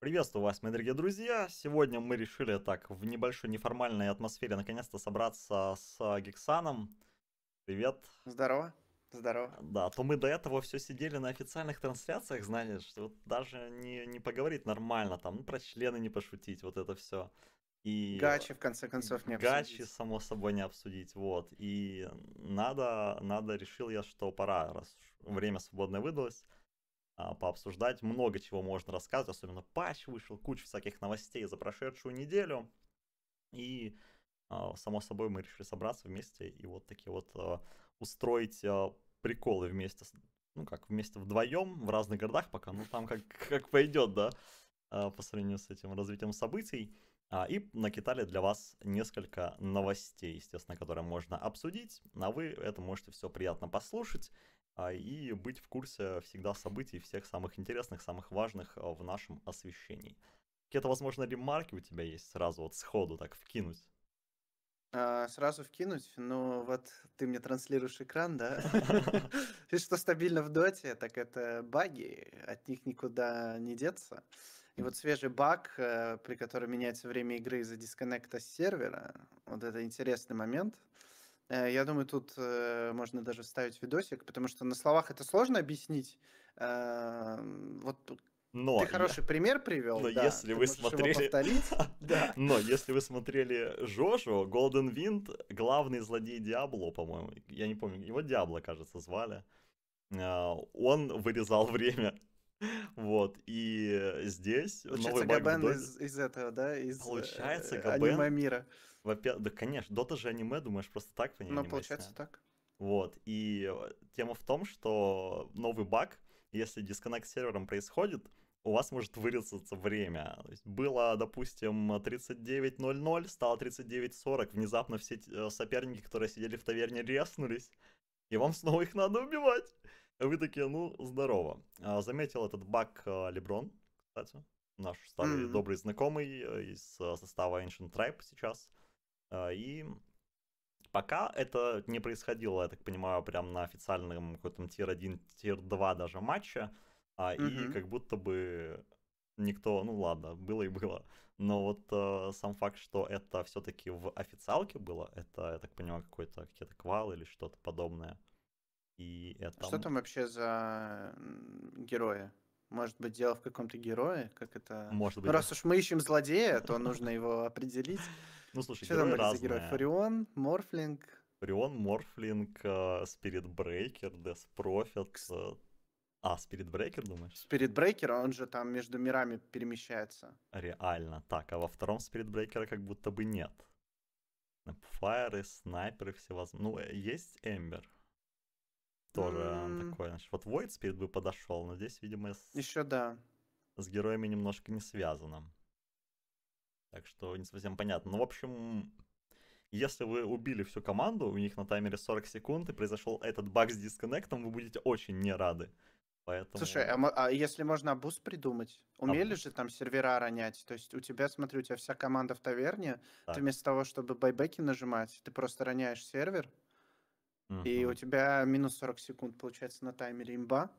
Приветствую вас, мои дорогие друзья! Сегодня мы решили так в небольшой неформальной атмосфере наконец-то собраться с Гексаном. Привет! Здорово! Здорово. Да, а то мы до этого все сидели на официальных трансляциях, знаешь, вот даже не, не поговорить нормально там, ну, про члены не пошутить, вот это все. И гачи, в конце концов, не гачи, обсудить. Гачи, само собой, не обсудить, вот. И надо, надо, решил я, что пора, раз время свободное выдалось, а, пообсуждать. Много чего можно рассказывать, особенно патч вышел, куча всяких новостей за прошедшую неделю. И, а, само собой, мы решили собраться вместе и вот такие вот а, устроить приколы вместе, ну как, вместе вдвоем в разных городах пока, ну там как, как пойдет, да, по сравнению с этим развитием событий. И накидали для вас несколько новостей, естественно, которые можно обсудить, а вы это можете все приятно послушать а, и быть в курсе всегда событий, всех самых интересных, самых важных а, в нашем освещении. Какие-то, возможно, ремарки у тебя есть сразу вот сходу так вкинуть? А, сразу вкинуть? Ну, вот ты мне транслируешь экран, да? Все, что стабильно в доте, так это баги, от них никуда не деться. И вот свежий баг, э, при котором меняется время игры из-за дисконнекта с сервера, вот это интересный момент — Э, я думаю, тут э, можно даже вставить видосик, потому что на словах это сложно объяснить. Эм, вот но ты хороший пример привел. Но да, если вы смотрели, да. но если вы смотрели Жожу, Голден Винт, главный злодей Диабло, по-моему, я не помню, его Диабло, кажется, звали. Э, он вырезал время Вот, и здесь Получается, новый баг из, из этого, да? Из получается, э, Габен... аниме мира. Во-первых, да, конечно, Дота же аниме, думаешь, просто так по ней Ну, получается снят. так. Вот, и э, тема в том, что новый баг, если дисконнект с сервером происходит, у вас может вырезаться время. То есть было, допустим, 39.00, стало 39.40, внезапно все э, соперники, которые сидели в таверне, резнулись, и вам снова их надо убивать. Вы такие, ну, здорово. А, заметил этот баг а, Леброн, кстати, наш старый mm-hmm. добрый знакомый а, из состава Ancient Tribe сейчас. И пока это не происходило, я так понимаю, прям на официальном каком-то тир-1, тир-2 даже матче, mm-hmm. и как будто бы никто, ну ладно, было и было. Но вот э, сам факт, что это все-таки в официалке было, это, я так понимаю, какой-то какие-то квал или что-то подобное. И это... Что там вообще за герои? Может быть, дело в каком-то герое? Как это... Может быть. Ну, раз уж мы ищем злодея, то нужно его определить. Ну, слушай, Что там были за герои? Фарион, Морфлинг? Фарион, Морфлинг, э, Спирит Брейкер, Дес Prophet. Э. А, Спирит Брейкер, думаешь? Спирит Брейкер, он же там между мирами перемещается. Реально, так. А во втором Спирит Брейкера как будто бы нет. Файеры, снайперы всевозможные. Ну, э, есть Эмбер, тоже mm. такое. Значит, вот Void Spirit бы подошел, но здесь, видимо, с... Еще да. С героями немножко не связано. Так что не совсем понятно. Ну, в общем, если вы убили всю команду, у них на таймере 40 секунд, и произошел этот баг с дисконнектом, вы будете очень не рады. Поэтому... Слушай, а, а если можно обуз придумать? А Умели обуз. же там сервера ронять? То есть у тебя, смотри, у тебя вся команда в таверне, так. ты вместо того, чтобы байбеки нажимать, ты просто роняешь сервер, и у тебя минус 40 секунд получается на таймере имба.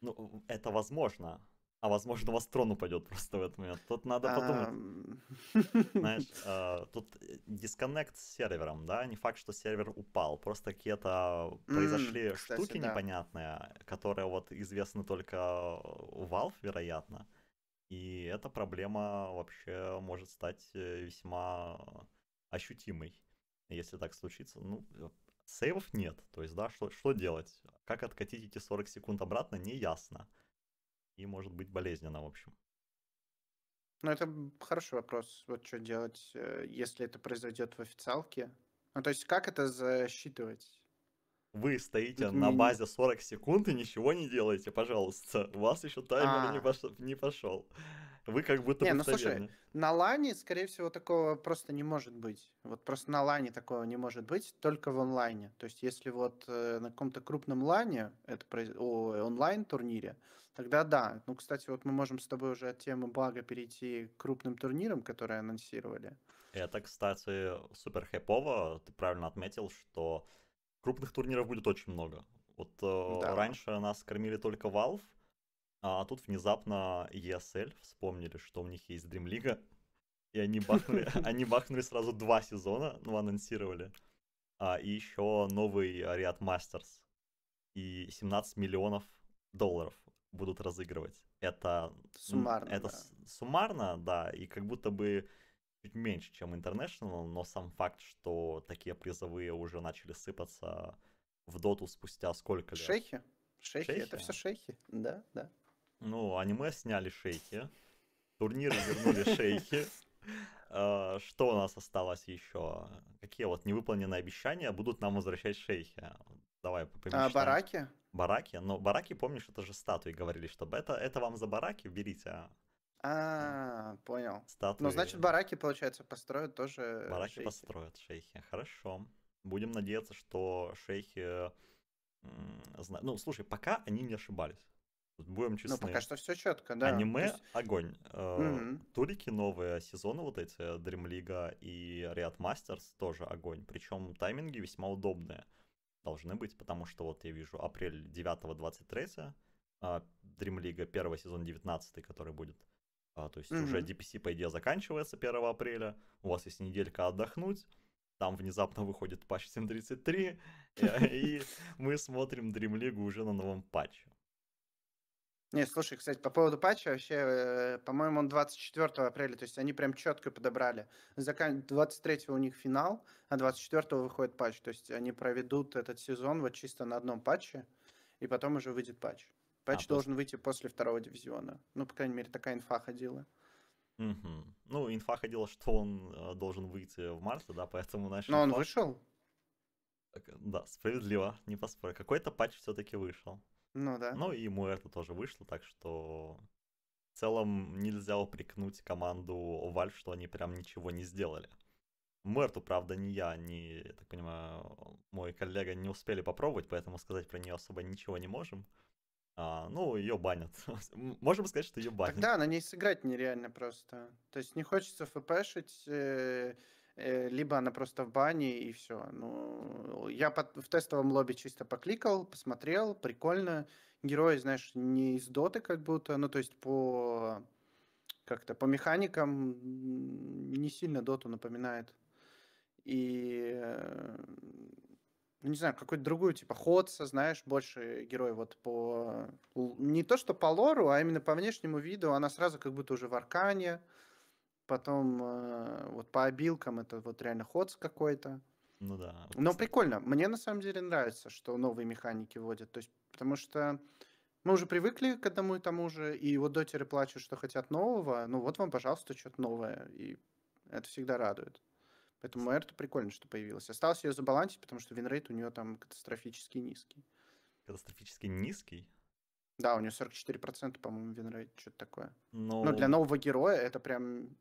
Ну, это возможно. А возможно, у вас трон упадет просто в этот момент. Тут надо подумать. Знаешь, э, тут э, дисконнект с сервером, да? Не факт, что сервер упал. Просто какие-то произошли штуки непонятные, которые вот известны только Valve, вероятно. И эта проблема вообще может стать э, весьма ощутимой, если так случится. Ну, Сейвов нет, то есть, да, что, что делать? Как откатить эти 40 секунд обратно, не ясно. И может быть болезненно, в общем. Ну, это хороший вопрос. Вот что делать, э, если это произойдет в официалке. Ну, то есть, как это засчитывать? Вы стоите на базе 40 секунд и ничего не делаете, пожалуйста. У вас еще таймер а. не, пош... не пошел. Вы как будто не, бы ну, слушай, на лане, скорее всего, такого просто не может быть. Вот просто на лане такого не может быть, только в онлайне. То есть, если вот э, на каком-то крупном лане, это произ... о, онлайн-турнире, тогда да. Ну, кстати, вот мы можем с тобой уже от темы блага перейти к крупным турнирам, которые анонсировали. Это, кстати, супер хайпово. Ты правильно отметил, что крупных турниров будет очень много. Вот э, да. раньше нас кормили только Valve, а тут внезапно ESL вспомнили, что у них есть Dream League, и они бахнули, они бахнули сразу два сезона, ну, анонсировали. А, и еще новый Riot Masters. И 17 миллионов долларов будут разыгрывать. Это суммарно. Это да. суммарно, да, и как будто бы чуть меньше, чем International, но сам факт, что такие призовые уже начали сыпаться в доту спустя сколько лет? Шейхи. Шейхи, шейхи? это все шейхи, да, да. Ну, аниме сняли шейхи, турниры вернули шейхи. А, что у нас осталось еще? Какие вот невыполненные обещания будут нам возвращать шейхи? Давай а, помечтаем. А, бараки? Бараки, но бараки, помнишь, это же статуи говорили, чтобы это, это вам за бараки, берите. А, понял. Ну, Статуи. Ну, значит, бараки, получается, построят тоже Бараки шейхи. построят шейхи. Хорошо. Будем надеяться, что шейхи... Ну, слушай, пока они не ошибались. Будем ну, честны. Ну, пока что все четко, да. Аниме есть... огонь. Угу. Турики новые сезоны вот эти, Dream League и Riot Masters тоже огонь. Причем тайминги весьма удобные должны быть, потому что вот я вижу апрель 9-23, Dream League первый сезон 19, который будет а, то есть mm-hmm. уже DPC, по идее, заканчивается 1 апреля. У вас есть неделька отдохнуть. Там внезапно выходит патч 7.33. Э, и мы смотрим Dream League уже на новом патче. Не, слушай, кстати, по поводу патча вообще, э, по-моему, он 24 апреля, то есть они прям четко подобрали. 23 у них финал, а 24 выходит патч, то есть они проведут этот сезон вот чисто на одном патче, и потом уже выйдет патч. А, патч а, должен просто... выйти после второго дивизиона. Ну, по крайней мере, такая инфа ходила. Угу. Ну, инфа ходила, что он э, должен выйти в марте, да, поэтому начали... Но он патч... вышел. Да, справедливо, не поспорю. Какой-то патч все-таки вышел. Ну да. Ну и Муэрта тоже вышло, так что в целом нельзя упрекнуть команду Valve, что они прям ничего не сделали. Мерту, правда, не я, не, я так понимаю, мой коллега не успели попробовать, поэтому сказать про нее особо ничего не можем. А, ну, ее банят. Можем сказать, что ее банят. Тогда на ней сыграть нереально просто. То есть не хочется фпшить, э, э, либо она просто в бане и все. Ну, я под, в тестовом лобби чисто покликал, посмотрел, прикольно. Герои, знаешь, не из доты как будто, ну, то есть по как-то по механикам не сильно доту напоминает. И э, ну не знаю, какой то другую, типа Ходса, знаешь, больше герой вот по... Не то что по лору, а именно по внешнему виду, она сразу как будто уже в Аркане, потом э, вот по обилкам это вот реально Ходс какой-то. Ну да. Но прикольно, мне на самом деле нравится, что новые механики вводят, то есть потому что мы уже привыкли к одному и тому же, и вот дотеры плачут, что хотят нового, ну вот вам, пожалуйста, что-то новое, и это всегда радует. Поэтому Эрту прикольно, что появилась. Осталось ее забалансить, потому что винрейт у нее там катастрофически низкий. Катастрофически низкий? Да, у нее 44%, по-моему, винрейт, что-то такое. Но... Но для ну, нового героя это прям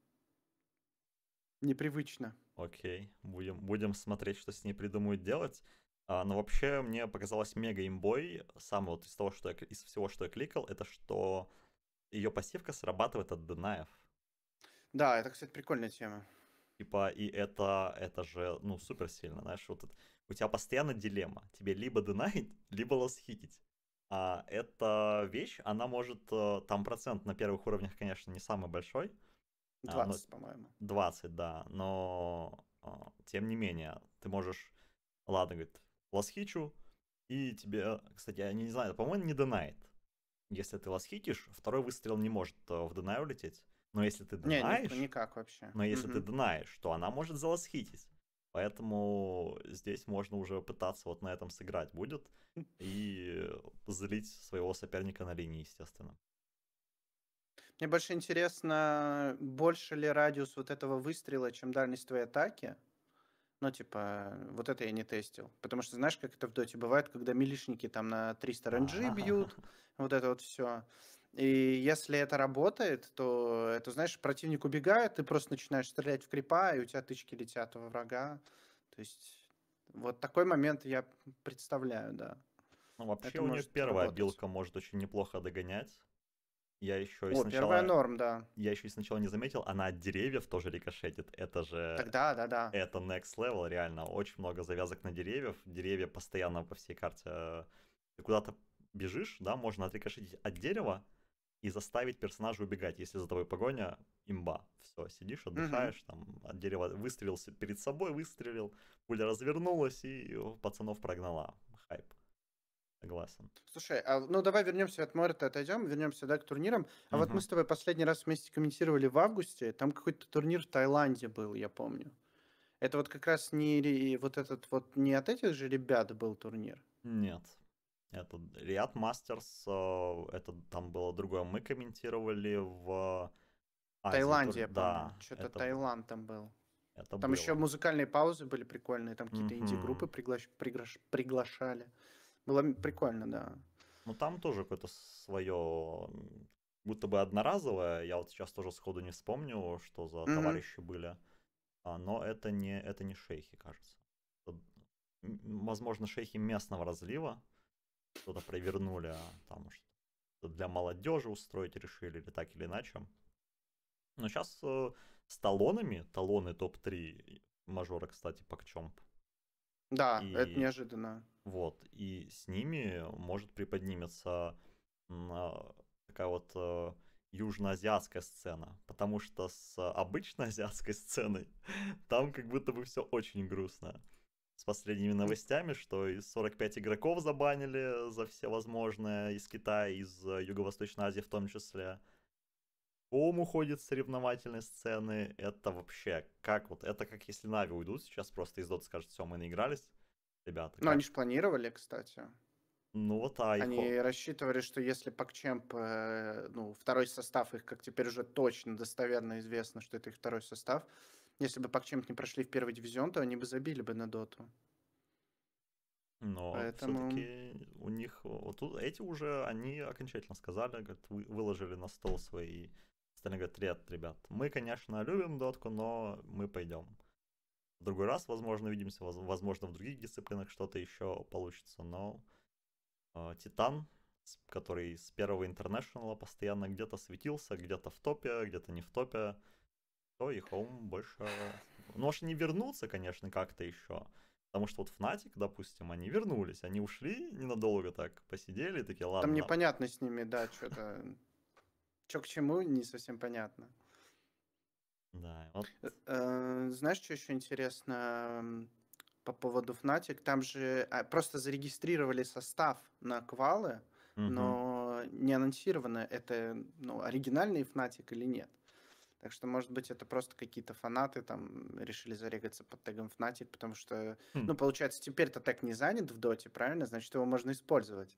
непривычно. Окей, будем, будем смотреть, что с ней придумают делать. А, но вообще мне показалось мега имбой, самое вот из того, что я, из всего, что я кликал, это что ее пассивка срабатывает от денаев. Да, это, кстати, прикольная тема типа, и это, это же, ну, супер сильно, знаешь, вот это, у тебя постоянно дилемма, тебе либо динайт, либо лосхитить. А эта вещь, она может, э, там процент на первых уровнях, конечно, не самый большой. 20, а, но, по-моему. 20, да, но а, тем не менее, ты можешь, ладно, говорит, лосхичу, и тебе, кстати, я не знаю, по-моему, не донает. Если ты лосхитишь, второй выстрел не может э, в донай улететь. Но если ты денаешь... Не, никак вообще. Но если угу. ты денаешь, то она может залосхитить. Поэтому здесь можно уже пытаться вот на этом сыграть будет и злить своего соперника на линии, естественно. Мне больше интересно, больше ли радиус вот этого выстрела, чем дальность твоей атаки. Ну, типа, вот это я не тестил. Потому что знаешь, как это в доте бывает, когда милишники там на 300 ранжи а. бьют, вот это вот все. И если это работает, то это, знаешь, противник убегает, ты просто начинаешь стрелять в крипа, и у тебя тычки летят во врага. То есть вот такой момент я представляю, да. Ну, вообще это у нее первая работать. обилка может очень неплохо догонять. Я еще О, и сначала... первая норм, да. Я еще и сначала не заметил, она от деревьев тоже рикошетит. Это же... Тогда, да, да. Это next level, реально. Очень много завязок на деревьев. Деревья постоянно по всей карте... Э, ты куда-то бежишь, да, можно отрикошетить от дерева, и заставить персонажа убегать. Если за тобой погоня, имба. Все, сидишь, отдыхаешь, угу. там от дерева выстрелился перед собой, выстрелил, пуля развернулась и пацанов прогнала. Хайп. Согласен. Слушай, а, ну давай вернемся от Морта, отойдем, вернемся да, к турнирам. А угу. вот мы с тобой последний раз вместе комментировали в августе, там какой-то турнир в Таиланде был, я помню. Это вот как раз не вот этот вот не от этих же ребят был турнир. Нет, это React Мастерс, это там было другое. Мы комментировали в Азии, Таиланде, я да, Что-то это... Таиланд там был. Это там было. еще музыкальные паузы были прикольные, там какие-то mm-hmm. инди-группы пригла... пригла... приглашали. Было прикольно, да. Ну там тоже какое-то свое, будто бы одноразовое. Я вот сейчас тоже сходу не вспомню, что за mm-hmm. товарищи были. А, но это не, это не шейхи, кажется. возможно, шейхи местного разлива что-то провернули, а там что для молодежи устроить решили или так или иначе. Но сейчас э, с талонами, талоны топ-3 мажора, кстати, Пакчомп. Да, и, это неожиданно. Вот, и с ними может приподнимется а, такая вот э, южноазиатская сцена, потому что с обычной азиатской сценой там как будто бы все очень грустно с последними новостями, что из 45 игроков забанили за все возможное из Китая, из э, Юго-Восточной Азии в том числе. Ом уходит с соревновательной сцены. Это вообще как вот, это как если Нави уйдут сейчас просто из Дота скажут, все, мы наигрались, ребята. Ну, они же планировали, кстати. Ну вот, а Они рассчитывали, что если Пакчемп, э, ну, второй состав их, как теперь уже точно, достоверно известно, что это их второй состав, если бы Пакчемп не прошли в первый дивизион, то они бы забили бы на доту. Но Поэтому... все-таки у них вот тут эти уже они окончательно сказали, говорят, выложили на стол свои. Остальные говорят, ряд, ребят, мы, конечно, любим дотку, но мы пойдем. В другой раз, возможно, увидимся, возможно, в других дисциплинах что-то еще получится, но а, Титан, который с первого интернешнала постоянно где-то светился, где-то в топе, где-то не в топе, все, и Home больше... Ну, может, не вернуться, конечно, как-то еще. Потому что вот Fnatic, допустим, они вернулись, они ушли ненадолго так, посидели, такие, ладно. Там непонятно с ними, да, что-то... Что к чему, не совсем понятно. Да. Вот. Э, э, знаешь, что еще интересно по поводу Fnatic? Там же а, просто зарегистрировали состав на квалы, но не анонсировано, это ну, оригинальный Fnatic или нет. Так что, может быть, это просто какие-то фанаты там решили зарегаться под тегом Fnatic, потому что, хм. ну, получается, теперь-то так не занят в доте, правильно? Значит, его можно использовать.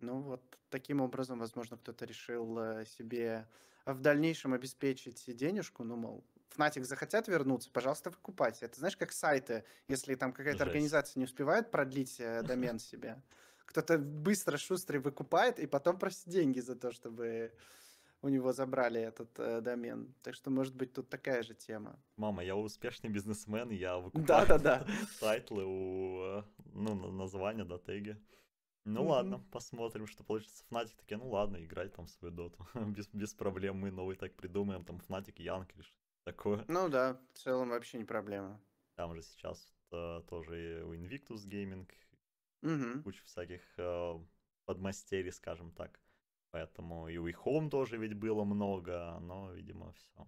Ну вот таким образом, возможно, кто-то решил э, себе в дальнейшем обеспечить денежку, ну, мол, Фнатик захотят вернуться, пожалуйста, выкупайте. Это знаешь, как сайты, если там какая-то Жесть. организация не успевает продлить э, домен себе, кто-то быстро, шустрый выкупает и потом просит деньги за то, чтобы у него забрали этот э, домен. Так что, может быть, тут такая же тема. Мама, я успешный бизнесмен, я выкупаю да, тайтлы у э, ну, названия, да, теги. Ну ладно, посмотрим, что получится. Фнатик такие, ну ладно, играй там свой доту. без, без проблем, мы новый так придумаем, там Фнатик, Янг или что такое. Ну да, в целом вообще не проблема. Там же сейчас э, тоже у Invictus Gaming куча всяких э, подмастерий, скажем так. Поэтому и We Home тоже ведь было много, но, видимо, все.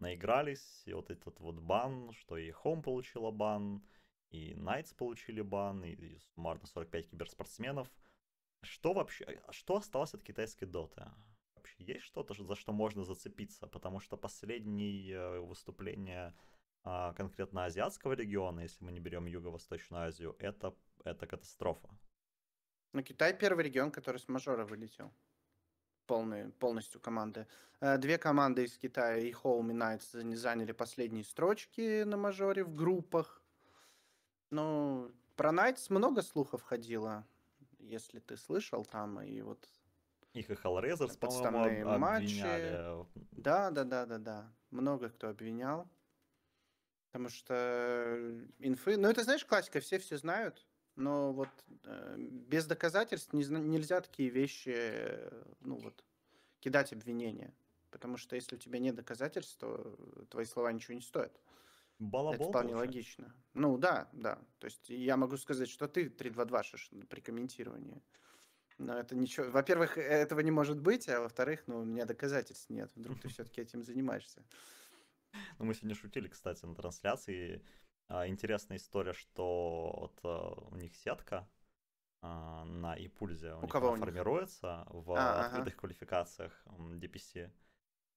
Наигрались, и вот этот вот бан, что и Home получила бан, и Knights получили бан, и суммарно 45 киберспортсменов. Что вообще, а что осталось от китайской доты? Вообще есть что-то, за что можно зацепиться? Потому что последние выступления а, конкретно азиатского региона, если мы не берем Юго-Восточную Азию, это, это катастрофа. Ну, Китай первый регион, который с мажора вылетел полный, полностью команды. Э, две команды из Китая и Home Knights не заняли последние строчки на мажоре в группах. Ну, про Knights много слухов ходило, если ты слышал там, и вот... Их и Hellraisers, э, по-моему, об- матчи. Да, да, да, да, да. Много кто обвинял. Потому что э, инфы... Ну, это, знаешь, классика, все все знают но вот э, без доказательств не, нельзя такие вещи, э, ну вот, кидать обвинения. Потому что если у тебя нет доказательств, то э, твои слова ничего не стоят. Балабол, Это вполне логично. Ну да, да. То есть я могу сказать, что ты 322 при комментировании. Но это ничего. Во-первых, э, этого не может быть, а во-вторых, ну, у меня доказательств нет. Вдруг ты все-таки этим занимаешься. Ну, мы сегодня шутили, кстати, на трансляции. А, интересная история, что вот э, у них сетка а, на Ипульзе у, у них кого формируется в а, открытых ага. квалификациях DPC.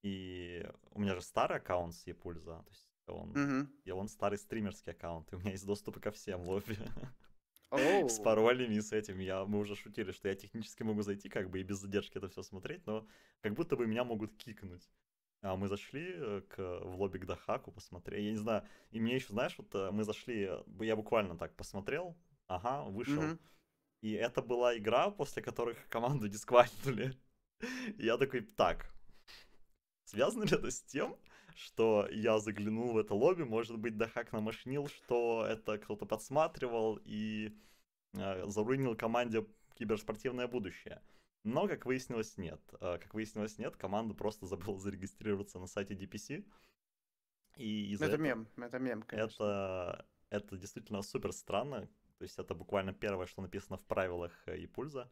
И у меня же старый аккаунт с Ипульза, то есть он, угу. и он старый стримерский аккаунт, и у меня есть доступ ко всем лобби. с паролями и с этим. Я, мы уже шутили, что я технически могу зайти как бы и без задержки это все смотреть, но как будто бы меня могут кикнуть. А мы зашли э, к, в лобби к Дахаку, посмотрели. Я не знаю, и мне еще, знаешь, вот э, мы зашли, э, я буквально так посмотрел, ага, вышел. Mm-hmm. И это была игра, после которых команду дисквальнули. я такой, так, связано ли это с тем, что я заглянул в это лобби, может быть, Дахак намашнил, что это кто-то подсматривал и э, заруинил команде киберспортивное будущее. Но, как выяснилось, нет. А, как выяснилось, нет, команда просто забыла зарегистрироваться на сайте DPC. И это, это мем, это мем, конечно. Это, это действительно супер странно. То есть это буквально первое, что написано в правилах и э, пульза.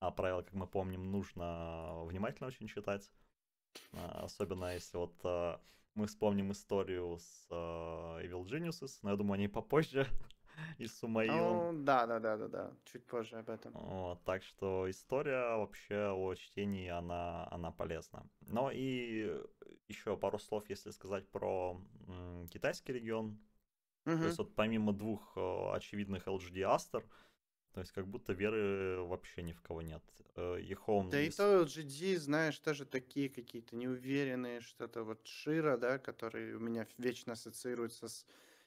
А правила, как мы помним, нужно внимательно очень читать. А, особенно если вот э, мы вспомним историю с э, Evil Geniuses, но я думаю, о ней попозже. и с Сумаилом. Ну, да, да, да, да, да. Чуть позже об этом. Вот, так что история вообще о чтении, она, она полезна. Но и еще пару слов, если сказать про м, китайский регион. Угу. То есть вот помимо двух э, очевидных LGD Aster, то есть как будто веры вообще ни в кого нет. Ехом... Э, e да есть... и то LGD знаешь, тоже такие какие-то неуверенные, что-то вот Шира, да, который у меня вечно ассоциируется с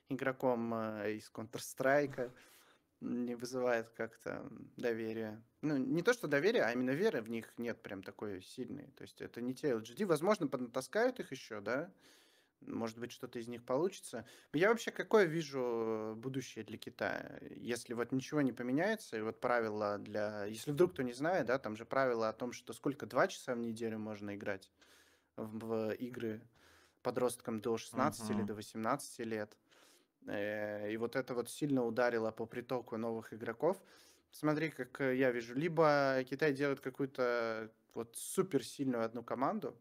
игроком э, из Counter-Strike, не вызывает как-то доверия. Ну, не то, что доверия, а именно веры в них нет прям такой сильной. То есть это не те LGD. Возможно, поднатаскают их еще, да? Может быть, что-то из них получится. Я вообще какое вижу будущее для Китая? Если вот ничего не поменяется, и вот правила для... Если вдруг кто не знает, да, там же правила о том, что сколько, два часа в неделю можно играть в, в игры подросткам до 16 uh-huh. или до 18 лет Э, и вот это вот сильно ударило по притоку новых игроков. Смотри, как э, я вижу, либо Китай делает какую-то вот суперсильную одну команду,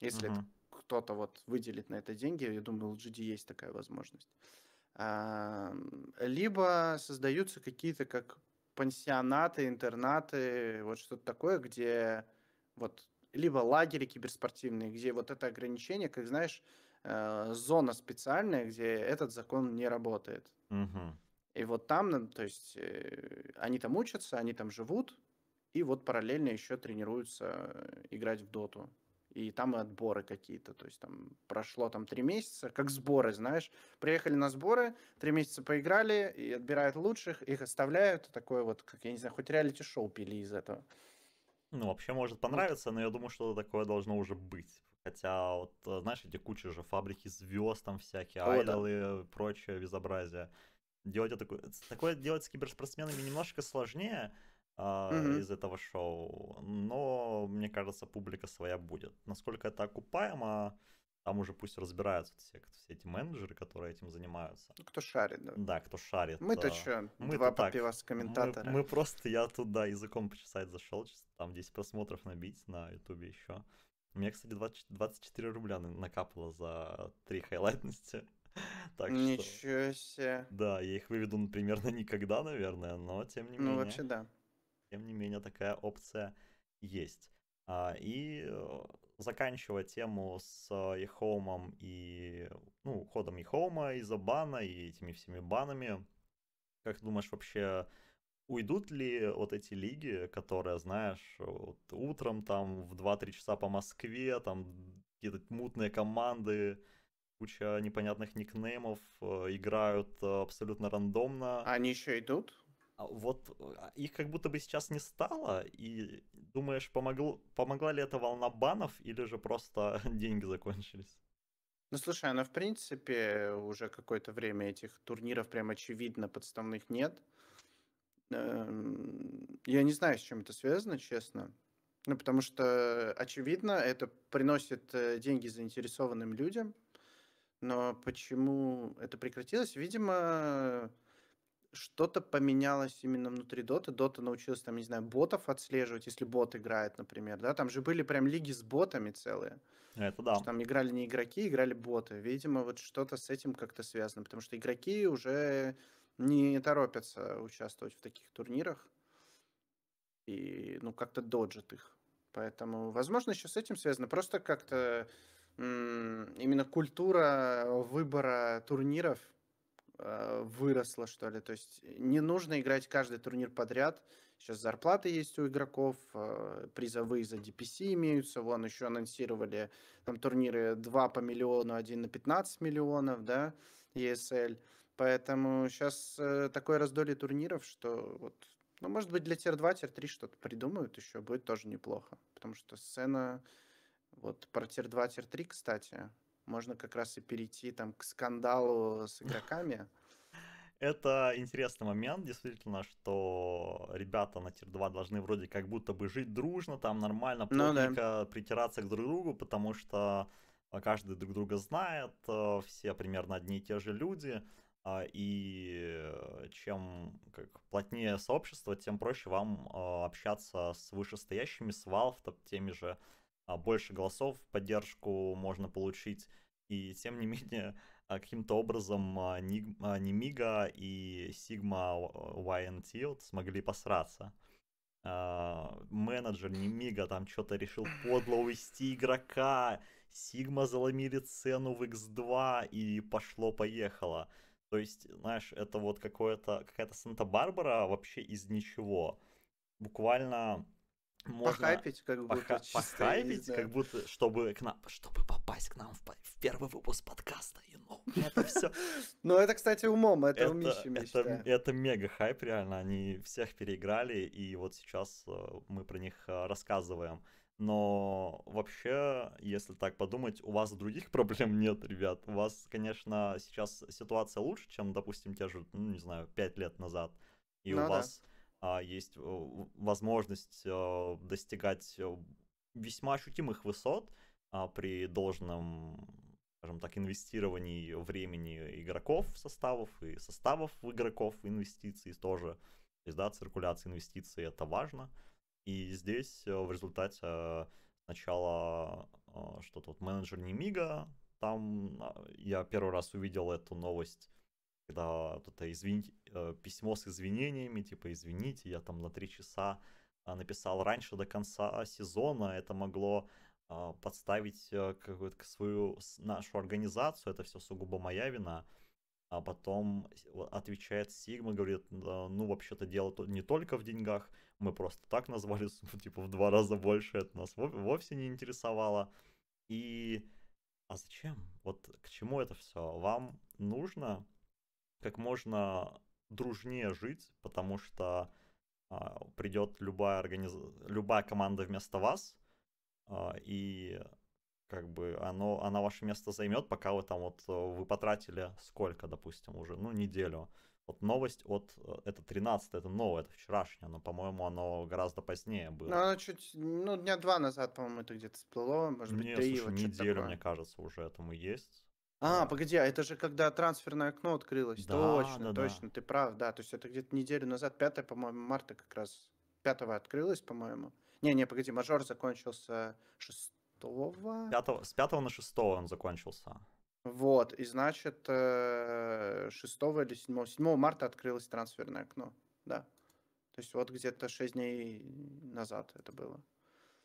если uh-huh. кто-то вот выделит на это деньги, я думаю, у LGD есть такая возможность. либо создаются какие-то как пансионаты, интернаты, вот что-то такое, где вот либо лагеря киберспортивные, где вот это ограничение, как знаешь, Э, зона специальная, где этот закон не работает. Угу. И вот там, то есть, э, они там учатся, они там живут, и вот параллельно еще тренируются э, играть в доту. И там и отборы какие-то, то есть там прошло там три месяца, как сборы, знаешь, приехали на сборы, три месяца поиграли, и отбирают лучших, их оставляют, такое вот, как, я не знаю, хоть реалити-шоу пили из этого. Ну, вообще может понравиться, но я думаю, что такое должно уже быть. Хотя, вот, э, знаешь, эти куча же фабрики звезд там всякие, О, айдолы, да. прочее безобразие. Делать такое, такое делать с киберспортсменами немножко сложнее э, mm из этого шоу, но, мне кажется, публика своя будет. Насколько это окупаемо, там уже пусть разбираются все, все эти менеджеры, которые этим занимаются. Кто шарит, да. Да, кто шарит. Мы-то да. Э, что, мы два попива комментатора. Мы, мы просто, я туда языком почесать зашел, там 10 просмотров набить на ютубе еще. Мне, меня, кстати, 20, 24 рубля накапало за три хайлайтности. Так Ничего что, себе. Да, я их выведу примерно никогда, наверное, но тем не ну, менее. Ну, вообще да. Тем не менее, такая опция есть. А, и э, заканчивая тему с Ехоумом и, ну, ходом Ехоума из-за бана и этими всеми банами, как думаешь, вообще уйдут ли вот эти лиги, которые, знаешь, вот утром там в 2-3 часа по Москве, там какие-то мутные команды, куча непонятных никнеймов, э, играют э, абсолютно рандомно. Они еще идут? А вот а, их как будто бы сейчас не стало, и думаешь, помогло, помогла ли эта волна банов, или же просто деньги закончились? Ну, слушай, она, в принципе, уже какое-то время этих турниров прям очевидно подставных нет. Эм, я не знаю, с чем это связано, честно. Ну, потому что, очевидно, это приносит э, деньги заинтересованным людям. Но почему это прекратилось? Видимо, что-то поменялось именно внутри Dota. Dota научилась, там, не знаю, ботов отслеживать, если бот играет, например, да? Там же были прям лиги с ботами целые. Это да. там играли не игроки, играли боты. Видимо, вот что-то с этим как-то связано, потому что игроки уже не торопятся участвовать в таких турнирах и, ну, как-то доджат их. Поэтому, возможно, еще с этим связано. Просто как-то именно культура выбора турниров э, выросла, что ли. То есть не нужно играть каждый турнир подряд. Сейчас зарплаты есть у игроков, э, призовые за DPC имеются. Вон еще анонсировали там турниры 2 по миллиону, 1 на 15 миллионов, да, ESL. Поэтому сейчас э, такое раздолье турниров, что вот, ну, может быть, для тир-2, тир-3 что-то придумают еще, будет тоже неплохо. Потому что сцена, вот про тир-2, тир-3, кстати, можно как раз и перейти там к скандалу с игроками. Это интересный момент, действительно, что ребята на тир-2 должны вроде как будто бы жить дружно, там нормально, плотненько ну, да. притираться к друг другу, потому что а, каждый друг друга знает, э, все примерно одни и те же люди. А, и э, чем как, плотнее сообщество, тем проще вам а, общаться с вышестоящими, с Valve, там, теми же а, больше голосов поддержку можно получить. И тем не менее, каким-то образом Немига и Sigma YNT вот смогли посраться. Менеджер Немига там что-то решил подло увести игрока. Сигма заломили цену в X2 и пошло-поехало. То есть, знаешь, это вот какое-то, какая-то Санта-Барбара вообще из ничего. Буквально можно похайпить, как будто поха- чисто похайпить, да. как будто, чтобы к нам, чтобы попасть к нам в, в первый выпуск подкаста, и ну, это все. Ну, это, кстати, умом, это, это у Миши это, это мега хайп, реально, они всех переиграли, и вот сейчас э, мы про них э, рассказываем. Но вообще, если так подумать, у вас других проблем нет, ребят. У вас, конечно, сейчас ситуация лучше, чем, допустим, те же, ну, не знаю, 5 лет назад. И ну, у да. вас а, есть э, возможность а, достигать э, весьма ощутимых высот а, при должном, скажем так, инвестировании времени игроков составов и составов игроков инвестиций тоже. То есть, да, циркуляция инвестиций это важно. И здесь э, в результате э, сначала э, что-то вот менеджер мига. там а, я первый раз увидел эту новость, когда это то письмо с извинениями, типа извините, я там на три часа а, написал раньше до конца сезона, это могло а, подставить какую-то свою нашу организацию, это все сугубо моя вина. А потом отвечает Сигма, говорит, ну вообще-то дело не только в деньгах, мы просто так назвали сумму, типа в два раза больше, это нас вовсе не интересовало. И а зачем? Вот к чему это все? Вам нужно как можно дружнее жить, потому что а, придет любая, организ... любая команда вместо вас, а, и как бы оно, она ваше место займет, пока вы там вот э, вы потратили сколько, допустим, уже, ну, неделю вот новость от... Э, это 13 это новое, это вчерашнее, но, по-моему, оно гораздо позднее было. Ну, оно чуть... Ну, дня два назад, по-моему, это где-то всплыло, может быть, Нет, три. Слушай, вот неделю, такое. мне кажется, уже этому есть. А, погоди, а это же когда трансферное окно открылось. Да, точно, да, точно, да. ты прав, да. То есть это где-то неделю назад, 5, по-моему, марта как раз. 5 открылось, по-моему. Не, не, погоди, мажор закончился 6 5, с 5 на 6 он закончился. Вот, и значит, 6 э, или 7, 7 марта открылось трансферное окно, да. То есть вот где-то 6 дней назад это было.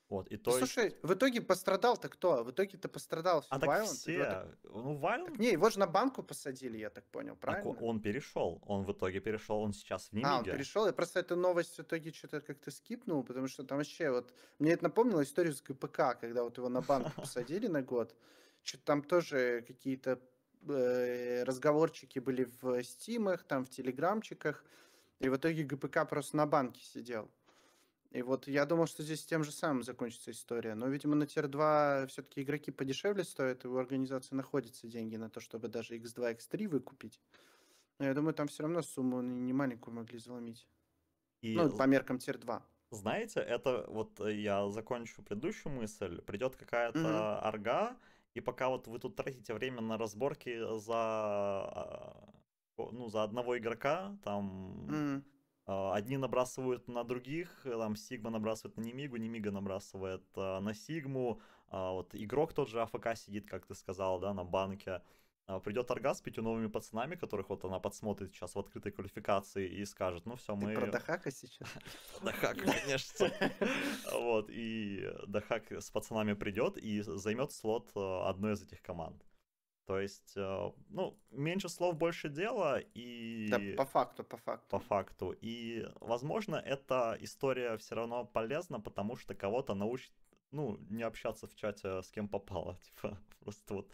Вот, и ну то ну, есть... Слушай, в итоге пострадал-то кто? В итоге-то пострадал а Так все... Так... Ну, Вайланд... Так, не, его же на банку посадили, я так понял, правильно? Так он перешел, он в итоге перешел, он сейчас в Немиге. А, он перешел, я просто эту новость в итоге что-то как-то скипнул, потому что там вообще вот... Мне это напомнило историю с ГПК, когда вот его на банку посадили на год что-то там тоже какие-то э, разговорчики были в стимах, там в телеграмчиках, и в итоге ГПК просто на банке сидел. И вот я думал, что здесь тем же самым закончится история. Но, видимо, на Тир-2 все-таки игроки подешевле стоят, и у организации находятся деньги на то, чтобы даже X2, X3 выкупить. Но я думаю, там все равно сумму не маленькую могли заломить. И... Ну, по меркам Тир-2. Знаете, это вот я закончу предыдущую мысль. Придет какая-то mm-hmm. арга, и пока вот вы тут тратите время на разборки за, э, ну, за одного игрока, там... Mm. Одни набрасывают на других, э, там Сигма набрасывает на Немигу, Немига набрасывает э, на Сигму, а вот игрок тот же АФК сидит, как ты сказал, да, на банке. А, придет Аргас с пятью новыми пацанами, которых вот она подсмотрит сейчас в открытой квалификации и скажет, ну все, Ты мы... про Дахака сейчас? Дахак, конечно. Вот, и Дахак с пацанами придет и займет слот э, одной из этих команд. То есть, э, ну, меньше слов, больше дела и... Да, по факту, по факту. По факту. И, возможно, эта история все равно полезна, потому что кого-то научит, ну, не общаться в чате а с кем попало. Типа, просто вот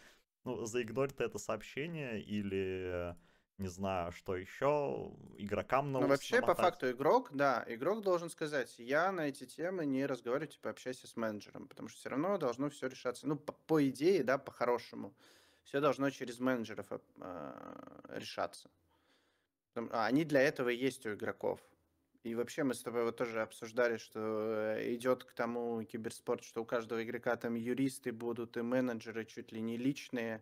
ну, заигнорь ты это сообщение или не знаю, что еще, игрокам на Ну, вообще, намотать. по факту, игрок, да, игрок должен сказать, я на эти темы не разговариваю, типа, общайся с менеджером, потому что все равно должно все решаться, ну, по, по идее, да, по-хорошему, все должно через менеджеров э, решаться. А, они для этого и есть у игроков. И вообще мы с тобой вот тоже обсуждали, что э, идет к тому киберспорт, что у каждого игрока там юристы будут и менеджеры чуть ли не личные,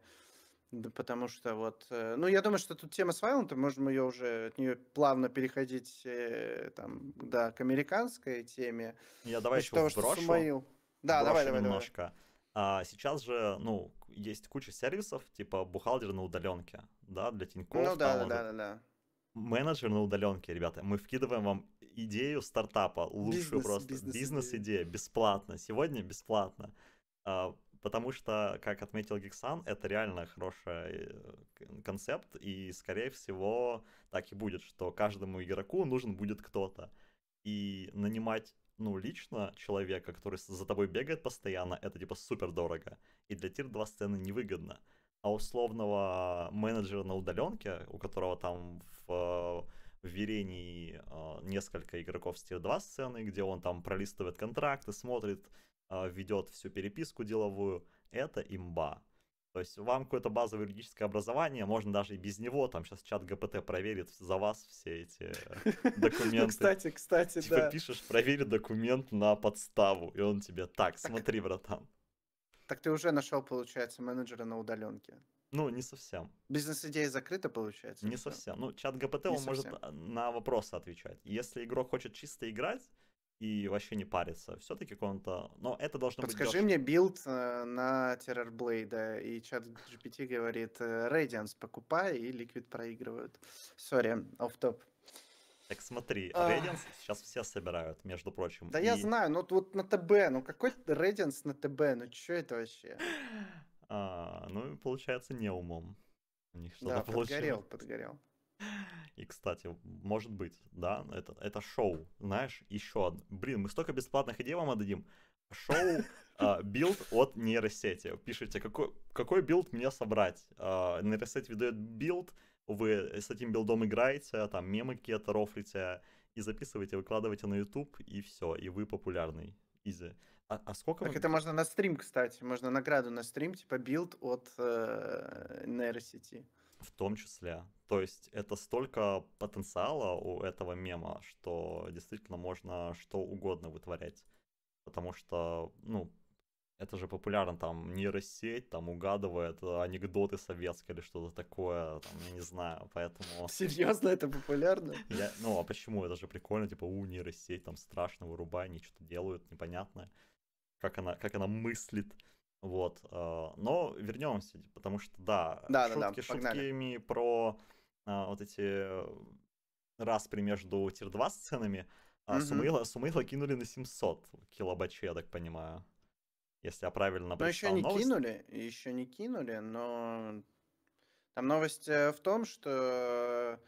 да потому что вот... Э, ну, я думаю, что тут тема с Вайлентом, можем ее уже от нее плавно переходить э, там, да, к американской теме. Я давай еще того, вброшу, Сумаил... Да, давай, давай, немножко. давай. А сейчас же, ну, есть куча сервисов, типа бухгалтер на удаленке, да, для Тинькофф. Ну да, да, да, да. Менеджер на удаленке, ребята, мы вкидываем вам идею стартапа, лучшую бизнес, просто бизнес-идея, бизнес бесплатно, сегодня бесплатно. А, потому что, как отметил Гексан, это реально хороший э, концепт, и, скорее всего, так и будет, что каждому игроку нужен будет кто-то. И нанимать ну, лично человека, который за тобой бегает постоянно, это типа супер дорого. И для тир-2 сцены невыгодно. А условного менеджера на удаленке, у которого там в в Верении э, а, несколько игроков с тир-2 сцены, где он там пролистывает контракты, смотрит, э, а, ведет всю переписку деловую. Это имба. То есть вам какое-то базовое юридическое образование, можно даже и без него, там сейчас чат ГПТ проверит за вас все эти документы. Кстати, кстати, типа да. Ты пишешь, проверит документ на подставу, и он тебе, так, смотри, братан. Так ты уже нашел, получается, менеджера на удаленке. Ну, не совсем. Бизнес-идея закрыта, получается? Не совсем. Ну, чат ГПТ, не он совсем. может на вопросы отвечать. Если игрок хочет чисто играть и вообще не париться, все-таки он-то... Но это должно Подскажи быть Подскажи мне билд э, на Террор Террорблейда, и чат GPT говорит, э, Radiance покупай, и Liquid проигрывают. Сори, офф-топ. Так смотри, Radiance сейчас все собирают, между прочим. Да и... я знаю, но ну вот на ТБ, ну какой Radiance на ТБ, ну что это вообще? А, ну, получается, не умом. У них что-то да, подгорел, подгорел. И, кстати, может быть, да, это, это шоу, знаешь, еще одно. Блин, мы столько бесплатных идей вам отдадим. Шоу э, билд от нейросети. Пишите, какой, какой билд мне собрать. Э, нейросеть выдает билд, вы с этим билдом играете, там мемы какие-то рофлите, и записываете, выкладываете на YouTube, и все, и вы популярный. Изи. А, а сколько? Так вы... это можно на стрим, кстати. Можно награду на стрим, типа билд от э, нейросети. В том числе. То есть это столько потенциала у этого мема, что действительно можно что угодно вытворять. Потому что, ну, это же популярно, там, нейросеть, там, угадывает анекдоты советские или что-то такое, там, я не знаю, поэтому... Серьезно, это популярно? ну, а почему? Это же прикольно, типа, у, нейросеть, там, страшно, вырубай, они что-то делают непонятное как она, как она мыслит. Вот. А, но вернемся, потому что да, да шутки да, шутками про а, вот эти распри между тир-2 сценами, а угу. Сумейла, Сумейла кинули на 700 килобачей, я так понимаю. Если я правильно прочитал Но еще не новость. кинули, еще не кинули, но там новость э, в том, что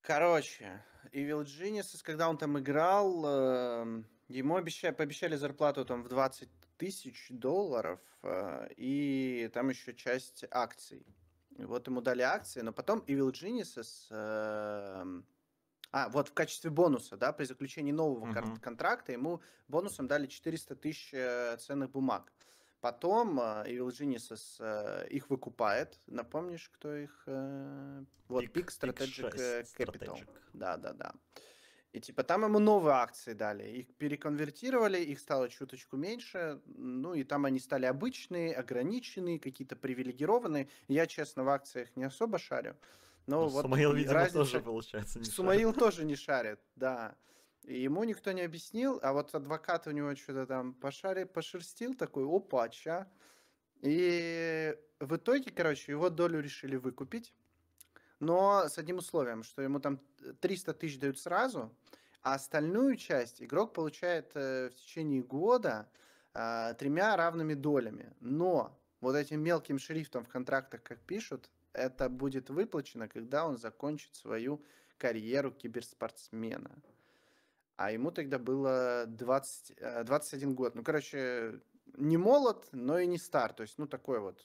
короче, Evil Geniuses, когда он там играл, эм, Ему обещали, пообещали зарплату там в 20 тысяч долларов, а, и там еще часть акций. вот ему дали акции, но потом Evil Geniuses... А, а, вот в качестве бонуса, да, при заключении нового uh-huh. контракта ему бонусом дали 400 тысяч э, ценных бумаг. Потом Evil а, Geniuses их выкупает. Напомнишь, кто их... Э, вот, Peak, Peak Strategic э, Capital. Strategic. Да, да, да. И типа там ему новые акции дали. Их переконвертировали, их стало чуточку меньше. Ну и там они стали обычные, ограниченные, какие-то привилегированные. Я, честно, в акциях не особо шарю. Но ну, вот Сумаил, видимо, разница... тоже, получается, не Сумаил шарит. тоже не шарит, да. И ему никто не объяснил, а вот адвокат у него что-то там пошари, пошерстил, такой, опа, ча. И в итоге, короче, его долю решили выкупить но с одним условием, что ему там 300 тысяч дают сразу, а остальную часть игрок получает э, в течение года э, тремя равными долями. Но вот этим мелким шрифтом в контрактах, как пишут, это будет выплачено, когда он закончит свою карьеру киберспортсмена. А ему тогда было 20, 21 э, год. Ну, короче, не молод, но и не стар. То есть, ну, такой вот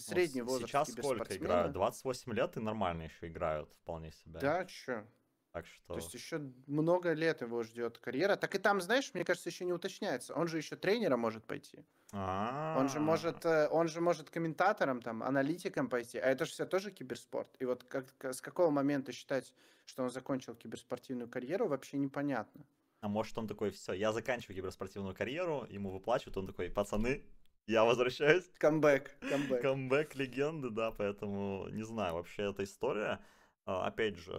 средний вот возраст Сейчас сколько играют? 28 лет и нормально еще играют вполне себе. Да, чё? Так что... То есть еще много лет его ждет карьера. Так и там, знаешь, мне кажется, еще не уточняется. Он же еще тренером может пойти. А-а-а. Он же может, э, он же может комментатором, там, аналитиком пойти. А это же все тоже киберспорт. И вот как, с какого момента считать, что он закончил киберспортивную карьеру, вообще непонятно. А может он такой, все, я заканчиваю киберспортивную карьеру, ему выплачивают, он такой, пацаны, я возвращаюсь. Камбэк. Камбэк. Камбэк легенды, да, поэтому не знаю, вообще эта история. А, опять же,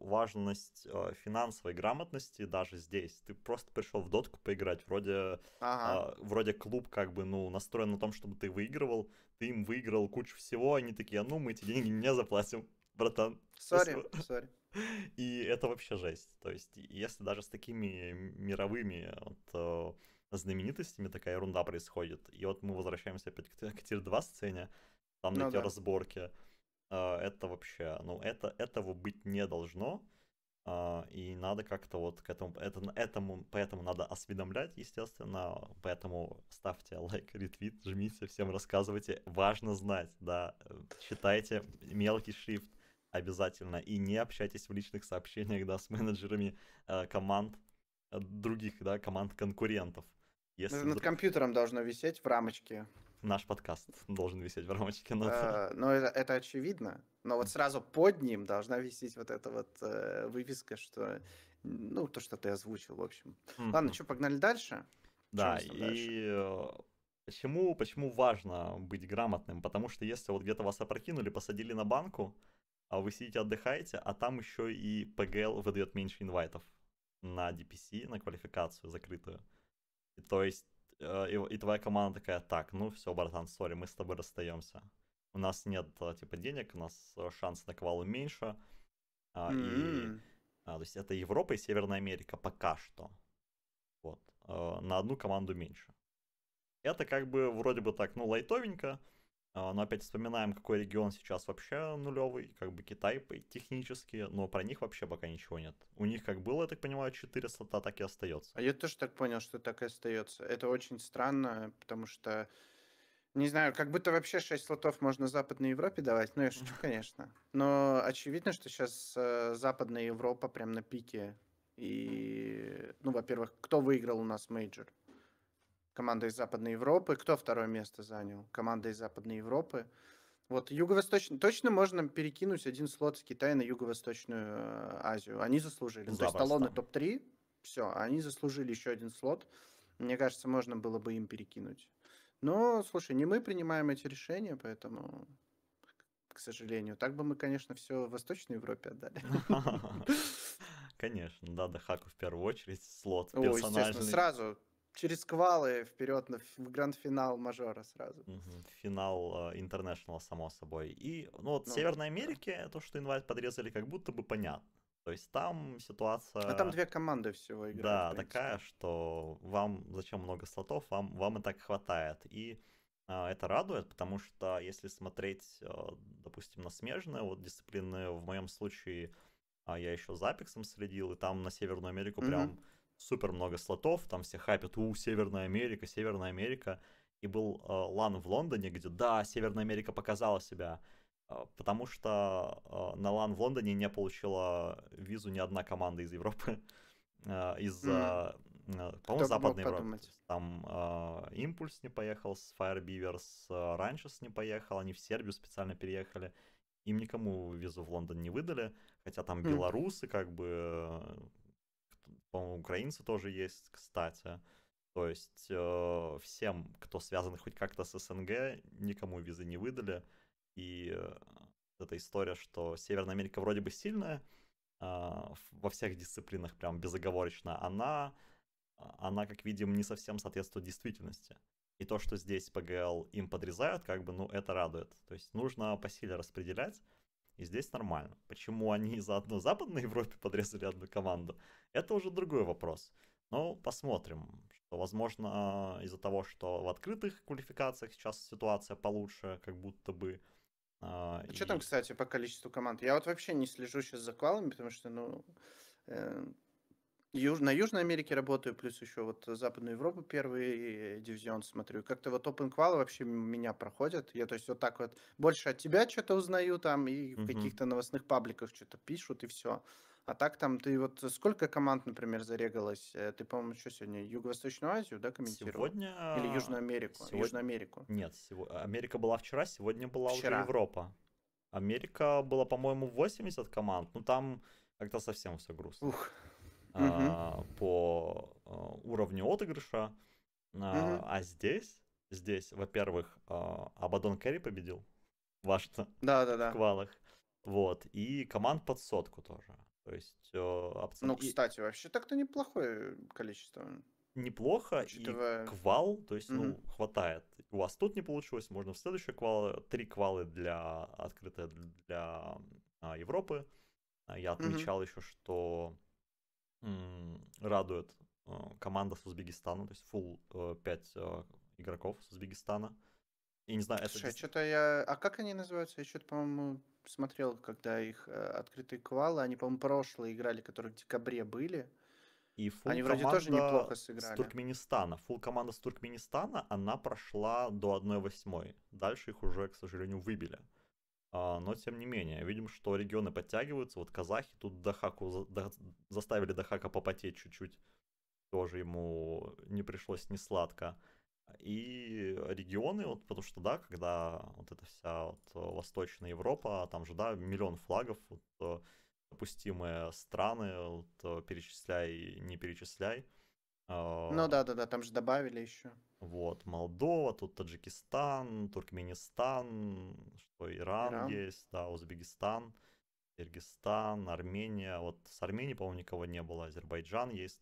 важность а, финансовой грамотности даже здесь. Ты просто пришел в дотку поиграть. Вроде, ага. А, вроде клуб как бы ну, настроен на том, чтобы ты выигрывал. Ты им выиграл кучу всего. Они такие, ну мы эти деньги не заплатим, братан. Сори, сори. И это вообще жесть. То есть, если даже с такими мировыми вот, знаменитостями такая ерунда происходит. И вот мы возвращаемся опять к, к Тир-2 сцене, там ну, на эти да. разборки. А, это вообще, ну, это, этого быть не должно. А, и надо как-то вот к этому, это, этому, поэтому надо осведомлять, естественно, поэтому ставьте лайк, ретвит, жмите, всем рассказывайте, важно знать, да, э, читайте мелкий шрифт обязательно и не общайтесь в личных сообщениях, да, с менеджерами э, команд э, других, да, команд конкурентов, если... Над компьютером должно висеть в рамочке. Наш подкаст должен висеть в рамочке. Но, э, но это, это очевидно. Но вот сразу под ним должна висеть вот эта вот э, вывеска, что... Ну, то, что ты озвучил, в общем. Mm-hmm. Ладно, что, погнали дальше? Да, и дальше? Э, почему, почему важно быть грамотным? Потому что если вот где-то вас опрокинули, посадили на банку, а вы сидите отдыхаете, а там еще и PGL выдает меньше инвайтов на DPC, на квалификацию закрытую. И то есть, э, и, и твоя команда такая, так, ну все, братан, сори, мы с тобой расстаемся. У нас нет, э, типа, денег, у нас э, шанс на квалы меньше. Э, mm-hmm. и, э, то есть это Европа и Северная Америка пока что. Вот. Э, на одну команду меньше. Это как бы вроде бы так, ну, лайтовенько, а, но опять вспоминаем, какой регион сейчас вообще нулевый, как бы Китай технически, но про них вообще пока ничего нет. У них как было, я так понимаю, 4 слота, так и остается. А я тоже так понял, что так и остается. Это очень странно, потому что, не знаю, как будто вообще 6 слотов можно Западной Европе давать, ну я шучу, конечно. Но очевидно, что сейчас э, Западная Европа прям на пике. И, ну, во-первых, кто выиграл у нас мейджор? команда из Западной Европы. Кто второе место занял? Команда из Западной Европы. Вот юго-восточно точно можно перекинуть один слот с Китая на юго-восточную э, Азию. Они заслужили. Запас, То есть талоны топ-3, все, они заслужили еще один слот. Мне кажется, можно было бы им перекинуть. Но, слушай, не мы принимаем эти решения, поэтому, к сожалению, так бы мы, конечно, все в Восточной Европе отдали. Конечно, да, да, Хаку в первую очередь, слот персональный. естественно, сразу через квалы вперед на, в гранд-финал мажора сразу. Финал Интернешнл, э, само собой. И ну, вот ну, Северной Америке да. то, что инвайт подрезали, как будто бы понятно. То есть там ситуация... А там две команды всего играют. Да, такая, что вам зачем много слотов, вам, вам и так хватает. И э, это радует, потому что если смотреть, э, допустим, на смежные вот дисциплины, в моем случае э, я еще за Апексом следил, и там на Северную Америку mm-hmm. прям супер много слотов, там все хайпят, у, Северная Америка, Северная Америка. И был э, лан в Лондоне, где, да, Северная Америка показала себя, э, потому что э, на лан в Лондоне не получила визу ни одна команда из Европы, э, из, mm. по-моему, Западной Европы. Подумать. Там э, Импульс не поехал, с Fire Beavers э, не поехал, они в Сербию специально переехали им никому визу в Лондон не выдали, хотя там белорусы, как бы по-моему, украинцы тоже есть, кстати. То есть э, всем, кто связан хоть как-то с СНГ, никому визы не выдали. И э, эта история, что Северная Америка вроде бы сильная э, во всех дисциплинах, прям безоговорочно, она, она, как видим, не совсем соответствует действительности. И то, что здесь ПГЛ им подрезают, как бы, ну, это радует. То есть нужно по силе распределять, и здесь нормально. Почему они заодно Западной Европе подрезали одну команду, это уже другой вопрос. Ну, посмотрим. Что, возможно, из-за того, что в открытых квалификациях сейчас ситуация получше, как будто бы. А, а и... что там, кстати, по количеству команд? Я вот вообще не слежу сейчас за квалами, потому что, ну, э, Юж, на Южной Америке работаю, плюс еще вот Западную Европу первый э, дивизион смотрю. Как-то вот Open Qual вообще меня проходят. Я то есть вот так вот больше от тебя что-то узнаю там и угу. каких-то новостных пабликах что-то пишут и все. А так там ты вот сколько команд, например, зарегалась? Э, ты, по-моему, что сегодня Юго-Восточную Азию, да, комментировал? Сегодня или Южную Америку? Сегодня... Южную Америку. Нет, сего... А, Америка была вчера, сегодня была вчера. уже Европа. Америка была, по-моему, 80 команд. Ну там как-то совсем все грустно. Ух угу. по а, уровню отыгрыша. А, угу. а здесь, здесь, во-первых, Абадон Кэрри победил. ваш Да, да, да. В квалах. Вот. И команд под сотку тоже. То есть э, абсолютно. Ну, кстати, вообще так-то неплохое количество. Неплохо, Учитывая... и квал, то есть, угу. ну, хватает. У вас тут не получилось, можно в следующий квал, три квалы для открытые для а, Европы. А, я отмечал угу. еще, что радует э, команда с Узбекистана, то есть full 5 э, э, игроков с Узбекистана. И не знаю, Слушай, а что-то я... А как они называются? Я что-то, по-моему, смотрел, когда их открытые квалы, они, по-моему, прошлые играли, которые в декабре были. И фул Они вроде тоже неплохо сыграли. С Туркменистана. Фул команда с Туркменистана, она прошла до 1-8. Дальше их уже, к сожалению, выбили. А, но тем не менее, видим, что регионы подтягиваются. Вот казахи тут Дахаку да, заставили Дахака попотеть чуть-чуть. Тоже ему не пришлось не сладко. И регионы, вот потому что, да, когда вот эта вся вот э, Восточная Европа, там же, да, миллион флагов, вот, э, допустимые страны, вот, э, перечисляй, не перечисляй. Ну а. да, да, да, там же добавили еще. Вот, Молдова, тут Таджикистан, Туркменистан, что Иран, Иран. есть, да, Узбекистан, Киргизстан, Армения. Вот с Армении, по-моему, никого не было, Азербайджан есть.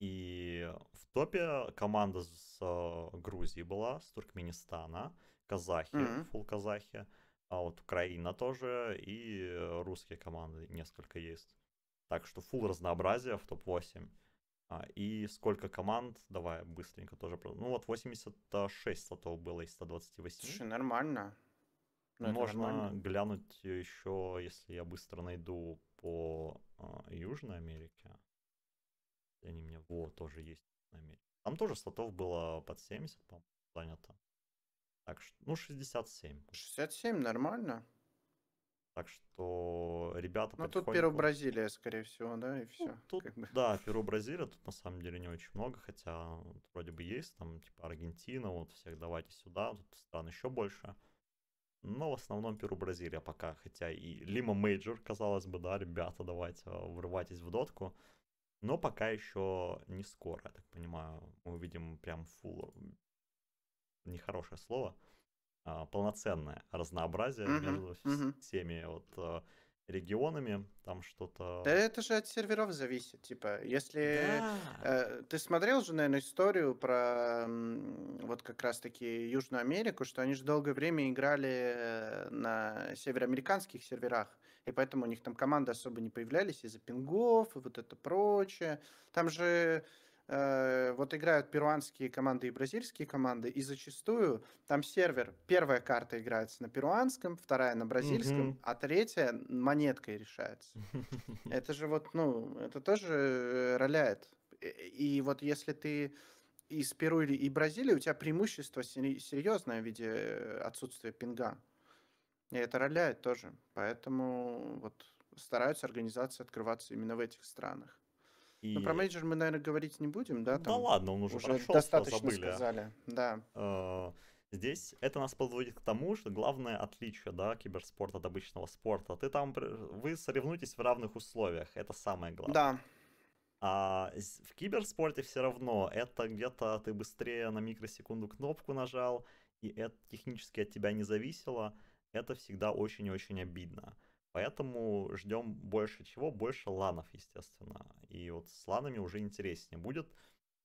И в топе команда с э, Грузии была, с Туркменистана, казахи, mm-hmm. фул казахи, а вот Украина тоже, и русские команды несколько есть. Так что фул разнообразие в топ-8. А, и сколько команд? Давай быстренько тоже. Ну вот 86 слотов было из 128. Слушай, нормально. Но ну, Можно нормально. глянуть еще, если я быстро найду по а, Южной Америке. Они мне... Во, тоже есть Южная Америка. Там тоже слотов было под 70, по-моему, занято. Так, ну 67. 67 нормально. Так что ребята Ну, потихоньку... тут Перу Бразилия, скорее всего, да, и все. Ну, тут, как бы. Да, Перу Бразилия, тут на самом деле не очень много, хотя вот, вроде бы есть, там, типа, Аргентина, вот всех давайте сюда, тут стран еще больше. Но в основном Перу Бразилия пока, хотя и Лима Мейджор, казалось бы, да, ребята, давайте, а, врывайтесь в дотку. Но пока еще не скоро, я так понимаю, мы увидим прям фул... Нехорошее слово. А, полноценное разнообразие угу, между угу. всеми вот а, регионами, там что-то... Да это же от серверов зависит, типа, если... Да. Э, ты смотрел же, наверное, историю про вот как раз-таки Южную Америку, что они же долгое время играли на североамериканских серверах, и поэтому у них там команды особо не появлялись из-за пингов и вот это прочее. Там же Э, вот играют перуанские команды и бразильские команды, и зачастую там сервер, первая карта играется на перуанском, вторая на бразильском, угу. а третья монеткой решается. Это же вот, ну, это тоже роляет. Э, и вот если ты из Перу или и Бразилии, у тебя преимущество серьезное в виде отсутствия пинга. И это роляет тоже. Поэтому вот стараются организации открываться именно в этих странах. И... Ну, про менеджер мы, наверное, говорить не будем, да? Там да ладно, он уже, уже прошел, достаточно забыли. А. сказали, да. А, здесь это нас подводит к тому, что главное отличие да, киберспорта от обычного спорта. Ты там, вы соревнуетесь в равных условиях, это самое главное. Да. А в киберспорте все равно это где-то ты быстрее на микросекунду кнопку нажал, и это технически от тебя не зависело. Это всегда очень и очень обидно. Поэтому ждем больше чего? Больше ланов, естественно. И вот с ланами уже интереснее будет.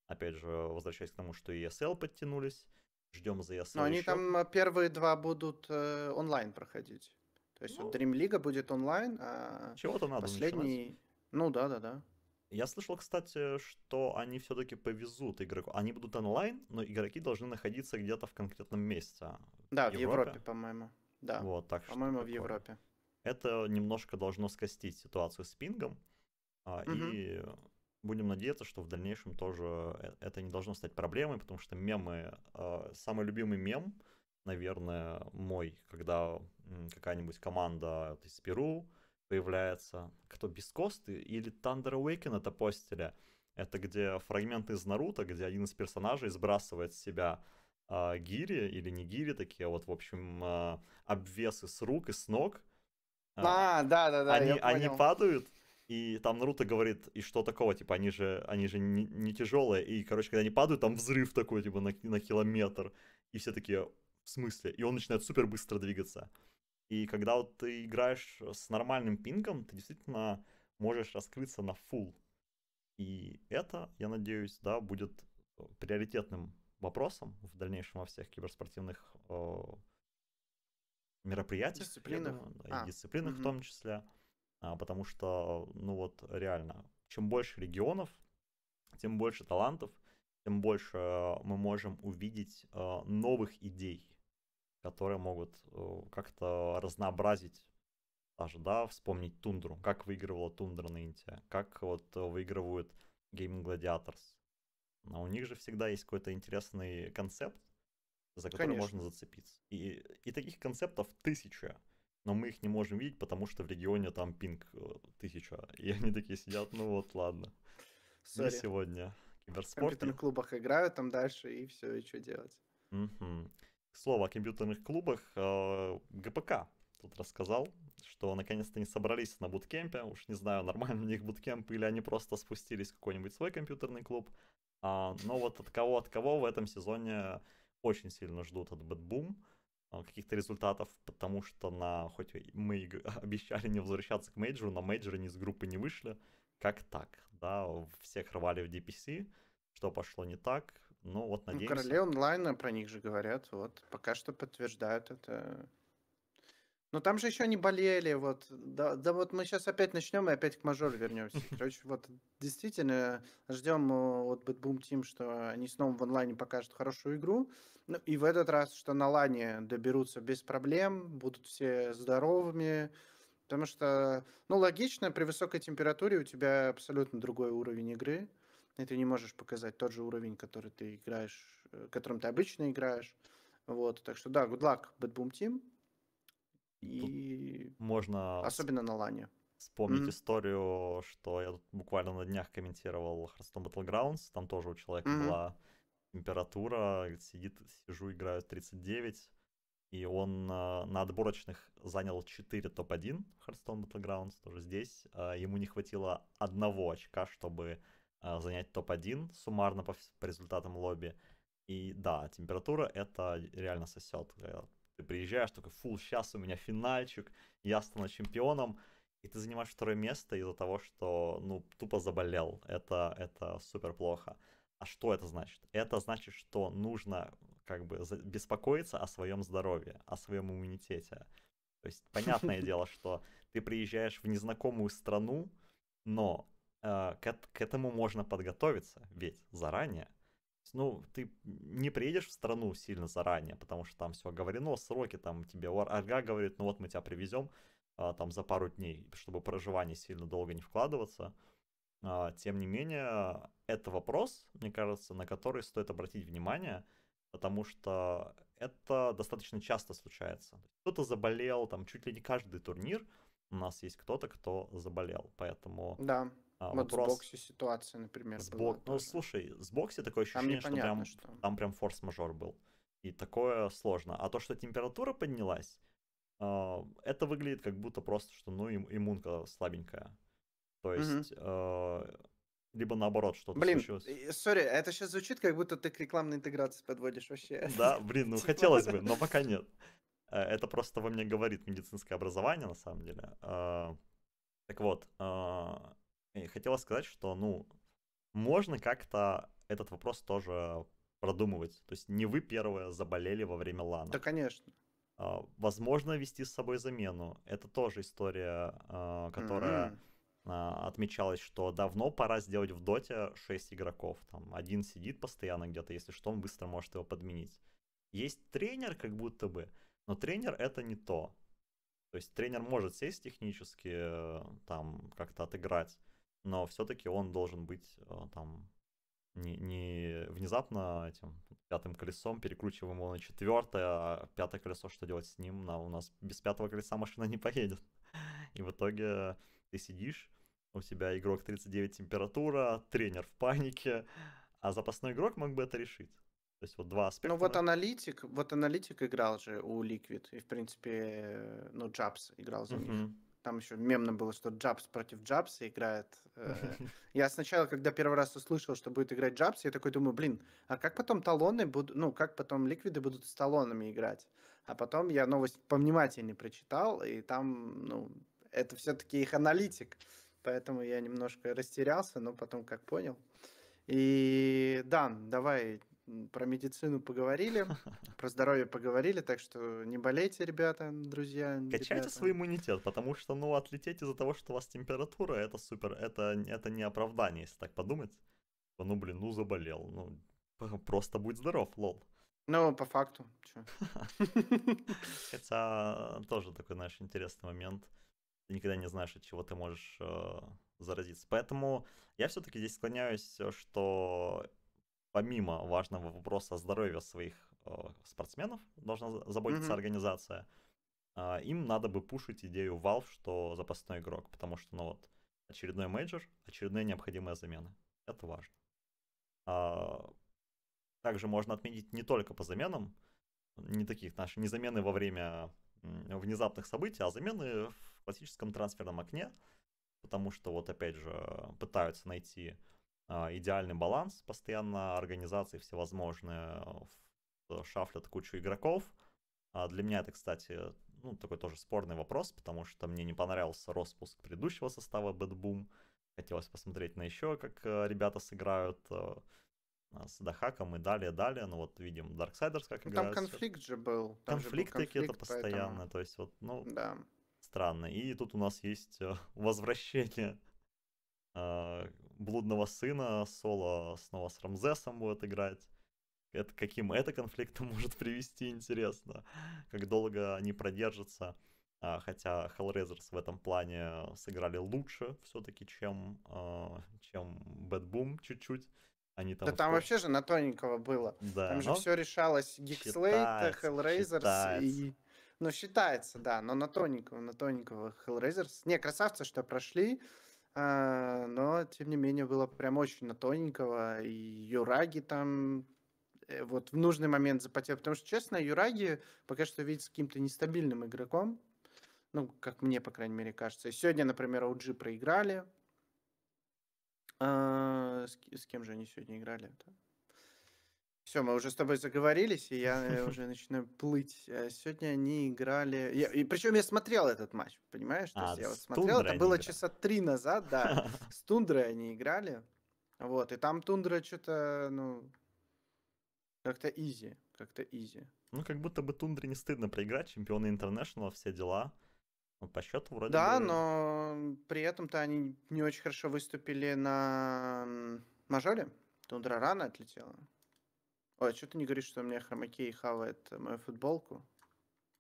Опять же, возвращаясь к тому, что и ESL подтянулись. Ждем за ESL Но еще. они там а, первые два будут э, онлайн проходить. То есть ну, вот Dream League будет онлайн, а чего-то надо последний... Начинать. Ну да, да, да. Я слышал, кстати, что они все-таки повезут игроков. Они будут онлайн, но игроки должны находиться где-то в конкретном месте. Да, в Европе, Европе по-моему. Да. Вот, так по-моему, в Европе это немножко должно скостить ситуацию с пингом. Угу. И будем надеяться, что в дальнейшем тоже э, это не должно стать проблемой, потому что мемы, а, самый любимый мем, наверное, мой, когда какая-нибудь команда вот, из Перу появляется, кто без косты или Thunder Awaken это постили, это где фрагменты из Наруто, где один из персонажей сбрасывает с себя э, гири или не гири, такие вот, в общем, э, обвесы с рук и с ног, а, да, да, да. Они, они падают, и там Наруто говорит, и что такого, типа, они же, они же не, не тяжелые. И, короче, когда они падают, там взрыв такой, типа, на, на километр. И все такие, в смысле? И он начинает супер быстро двигаться. И когда вот ты играешь с нормальным пингом, ты действительно можешь раскрыться на full. И это, я надеюсь, да, будет приоритетным вопросом в дальнейшем во всех киберспортивных э, мероприятиях, дисциплинах, думаю, да, а. и дисциплинах угу. в том числе, а, потому что, ну вот реально, чем больше регионов, тем больше талантов, тем больше э, мы можем увидеть а, новых идей, которые могут а, как-то разнообразить даже, да, вспомнить Тундру, как выигрывала Тундра на Инте, как вот выигрывают Gaming Gladiators. Но у них же всегда есть какой-то интересный концепт, за которые Конечно. можно зацепиться. И, и таких концептов тысяча, но мы их не можем видеть, потому что в регионе там пинг э, тысяча. И они такие сидят, ну вот, ладно. Sorry. сегодня. Киберспорт. В компьютерных клубах играют там дальше, и все, и что делать. Угу. К слову, о компьютерных клубах э, ГПК тут рассказал, что наконец-то не собрались на буткемпе. Уж не знаю, нормально у них буткемп или они просто спустились в какой-нибудь свой компьютерный клуб. А, но вот от кого от кого в этом сезоне очень сильно ждут от Бэтбум а, каких-то результатов, потому что на, хоть мы обещали не возвращаться к мейджору, на мейджоры ни с группы не вышли, как так, да, всех рвали в DPC, что пошло не так, ну вот ну, надеемся. Ну, короли онлайна про них же говорят, вот, пока что подтверждают это но ну, там же еще не болели, вот. Да, да вот мы сейчас опять начнем и опять к мажору вернемся. Короче, вот действительно ждем э, от Bad Boom Team, что они снова в онлайне покажут хорошую игру. Ну, и в этот раз, что на лане доберутся без проблем, будут все здоровыми. Потому что, ну, логично, при высокой температуре у тебя абсолютно другой уровень игры. И ты не можешь показать тот же уровень, который ты играешь, э, которым ты обычно играешь. Вот, так что да, good luck, Bad Boom Team. И... Тут можно... Особенно на лане. Вспомнить mm-hmm. историю, что я тут буквально на днях комментировал Hearthstone Battlegrounds, там тоже у человека mm-hmm. была температура, сидит, сижу, играю 39, и он э, на отборочных занял 4 топ-1 Hearthstone Battlegrounds, тоже здесь. Э, ему не хватило одного очка, чтобы э, занять топ-1 суммарно по, по результатам лобби. И да, температура это реально сосет. Ты приезжаешь, только фул, сейчас у меня финальчик, я стану чемпионом. И ты занимаешь второе место из-за того, что, ну, тупо заболел. Это, это супер плохо. А что это значит? Это значит, что нужно как бы беспокоиться о своем здоровье, о своем иммунитете. То есть, понятное дело, что ты приезжаешь в незнакомую страну, но э, к, к этому можно подготовиться, ведь заранее ну, ты не приедешь в страну сильно заранее, потому что там все оговорено, сроки, там тебе орга говорит, ну вот мы тебя привезем а, там за пару дней, чтобы проживание сильно долго не вкладываться. А, тем не менее, это вопрос, мне кажется, на который стоит обратить внимание, потому что это достаточно часто случается. Кто-то заболел, там чуть ли не каждый турнир у нас есть кто-то, кто заболел, поэтому... Да а, ну, вот вопрос... с Бокси ситуация, например, с была. Ну, слушай, с боксе такое ощущение, что прям что... там прям форс-мажор был. И такое сложно. А то, что температура поднялась, а, это выглядит как будто просто, что ну им, иммунка слабенькая. То есть, угу. э, либо наоборот, что-то блин, случилось. Сори, это сейчас звучит, как будто ты к рекламной интеграции подводишь вообще. Да, блин, ну типа. хотелось бы, но пока нет. А, это просто во мне говорит медицинское образование, на самом деле. Так вот, и хотела сказать, что, ну, можно как-то этот вопрос тоже продумывать. То есть не вы первые заболели во время лана. Да, конечно. А, возможно, вести с собой замену. Это тоже история, а, которая... Mm-hmm а, отмечалось, что давно пора сделать в доте 6 игроков. Там один сидит постоянно где-то, если что, он быстро может его подменить. Есть тренер, как будто бы, но тренер это не то. То есть тренер может сесть технически, э, там как-то отыграть, но все-таки он должен быть э, там не, не внезапно этим пятым колесом перекручиваем его на четвертое, а пятое колесо что делать с ним? На, у нас без пятого колеса машина не поедет. И в итоге ты сидишь, у тебя игрок 39 температура, тренер в панике, а запасной игрок мог бы это решить. То есть вот два ну, аспекта. Ну вот аналитик, вот аналитик играл же у Liquid, и в принципе, э, ну Джабс играл за uh-huh. них. Там еще мемно было, что Джабс против Джабса играет. Э. Я сначала, когда первый раз услышал, что будет играть Джабс, я такой думаю, блин, а как потом талоны будут, ну, как потом ликвиды будут с талонами играть? А потом я новость повнимательнее прочитал, и там, ну, это все-таки их аналитик. Поэтому я немножко растерялся, но потом как понял. И, Дан, давай про медицину поговорили, про здоровье поговорили, так что не болейте, ребята, друзья. Качайте ребята. свой иммунитет, потому что, ну, отлететь из-за того, что у вас температура, это супер, это, это не оправдание, если так подумать. Ну, блин, ну, заболел, ну, просто будь здоров, лол. Ну, по факту, чё. Хотя э, тоже такой, знаешь, интересный момент. Ты никогда не знаешь, от чего ты можешь э, заразиться. Поэтому я все-таки здесь склоняюсь, э, что помимо важного вопроса здоровья своих э, спортсменов, должна заботиться mm-hmm. организация, а, им надо бы пушить идею Valve, что запасной игрок, потому что, ну вот, очередной мейджор, очередная необходимая замена. Это важно. А, также можно отметить не только по заменам, не таких наши, не замены во время внезапных событий, а замены в классическом трансферном окне, потому что вот опять же пытаются найти а, идеальный баланс постоянно, организации всевозможные э, шафлят кучу игроков. А для меня это, кстати, ну, такой тоже спорный вопрос, потому что мне не понравился распуск предыдущего состава Bad Boom. Хотелось посмотреть на еще, как э, ребята сыграют э, а, с Дахаком и далее, далее. Ну вот видим Darksiders как ну, играют. Там конфликт же был. Там конфликты был конфликт, какие-то постоянно, поэтому... то есть вот, ну, да. странно. И тут у нас есть возвращение блудного сына, Соло снова с Рамзесом будет играть. Это каким это конфликтом может привести, интересно. Как долго они продержатся. А, хотя Hellraisers в этом плане сыграли лучше все-таки, чем, а, чем Bad Boom чуть-чуть. Они там да там вообще же на тоненького было. Да, там же все решалось Гикслейт, Hellraisers считается. и... Ну, считается, да, но на тоненького, на тоненького Hellraisers. Не, красавцы, что прошли. А, но, тем не менее, было прям очень на тоненького. И Юраги там э, вот в нужный момент запотел. Потому что, честно, Юраги пока что видит с каким-то нестабильным игроком. Ну, как мне, по крайней мере, кажется. сегодня, например, OG проиграли. А, с, с кем же они сегодня играли? Все, мы уже с тобой заговорились, и я э, уже начинаю плыть. Э, сегодня они играли... И причем я смотрел этот матч, понимаешь? То а, есть я вот смотрел, это было часа три назад, да. С Тундрой они играли. Вот, и там Тундра что-то, ну... Как-то изи, как-то изи. Ну, как будто бы Тундре не стыдно проиграть, чемпионы интернешнла, все дела. Ну, по счету вроде Да, бы... но при этом-то они не очень хорошо выступили на мажоре. Тундра рано отлетела. Ой, а что ты не говоришь, что у меня хромакей хавает мою футболку? «Ну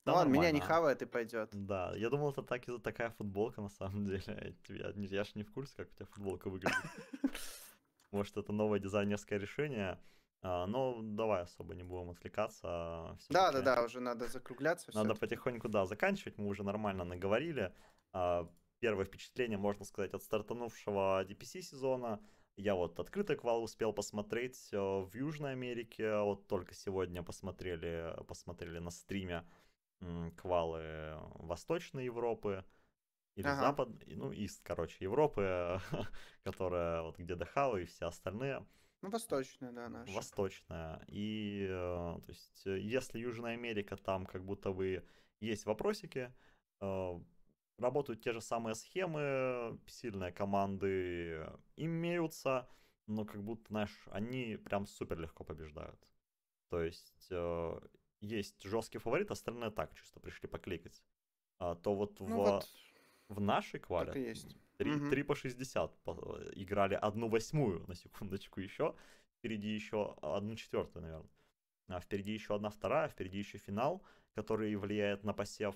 да, ну ладно, нормально. меня не хавает и пойдет. Да, я думал, это так, такая футболка на самом деле. Я, я же не в курсе, как у тебя футболка выглядит. Может, это новое дизайнерское решение. А, но давай особо не будем отвлекаться. Да, да, да, уже надо закругляться. Надо потихоньку, да, заканчивать. Мы уже нормально наговорили. А, первое впечатление, можно сказать, от стартанувшего DPC сезона – я вот открытый квал успел посмотреть э, в Южной Америке, вот только сегодня посмотрели, посмотрели на стриме квалы Восточной Европы или ага. Запад, ну, Ист, короче, Европы, которая вот где Дахау и все остальные. Ну, восточная, да, наша. Восточная. И, э, то есть, э, если Южная Америка, там как будто бы есть вопросики, работают те же самые схемы, сильные команды имеются, но как будто, знаешь, они прям супер легко побеждают. То есть э, есть жесткий фаворит, остальные так чисто пришли покликать. А, то вот, ну в, вот в нашей квале есть. 3, угу. 3 по 60 по, э, играли одну восьмую, на секундочку, еще. Впереди еще одну четвертую, наверное. А впереди еще одна вторая, а впереди еще финал, который влияет на посев.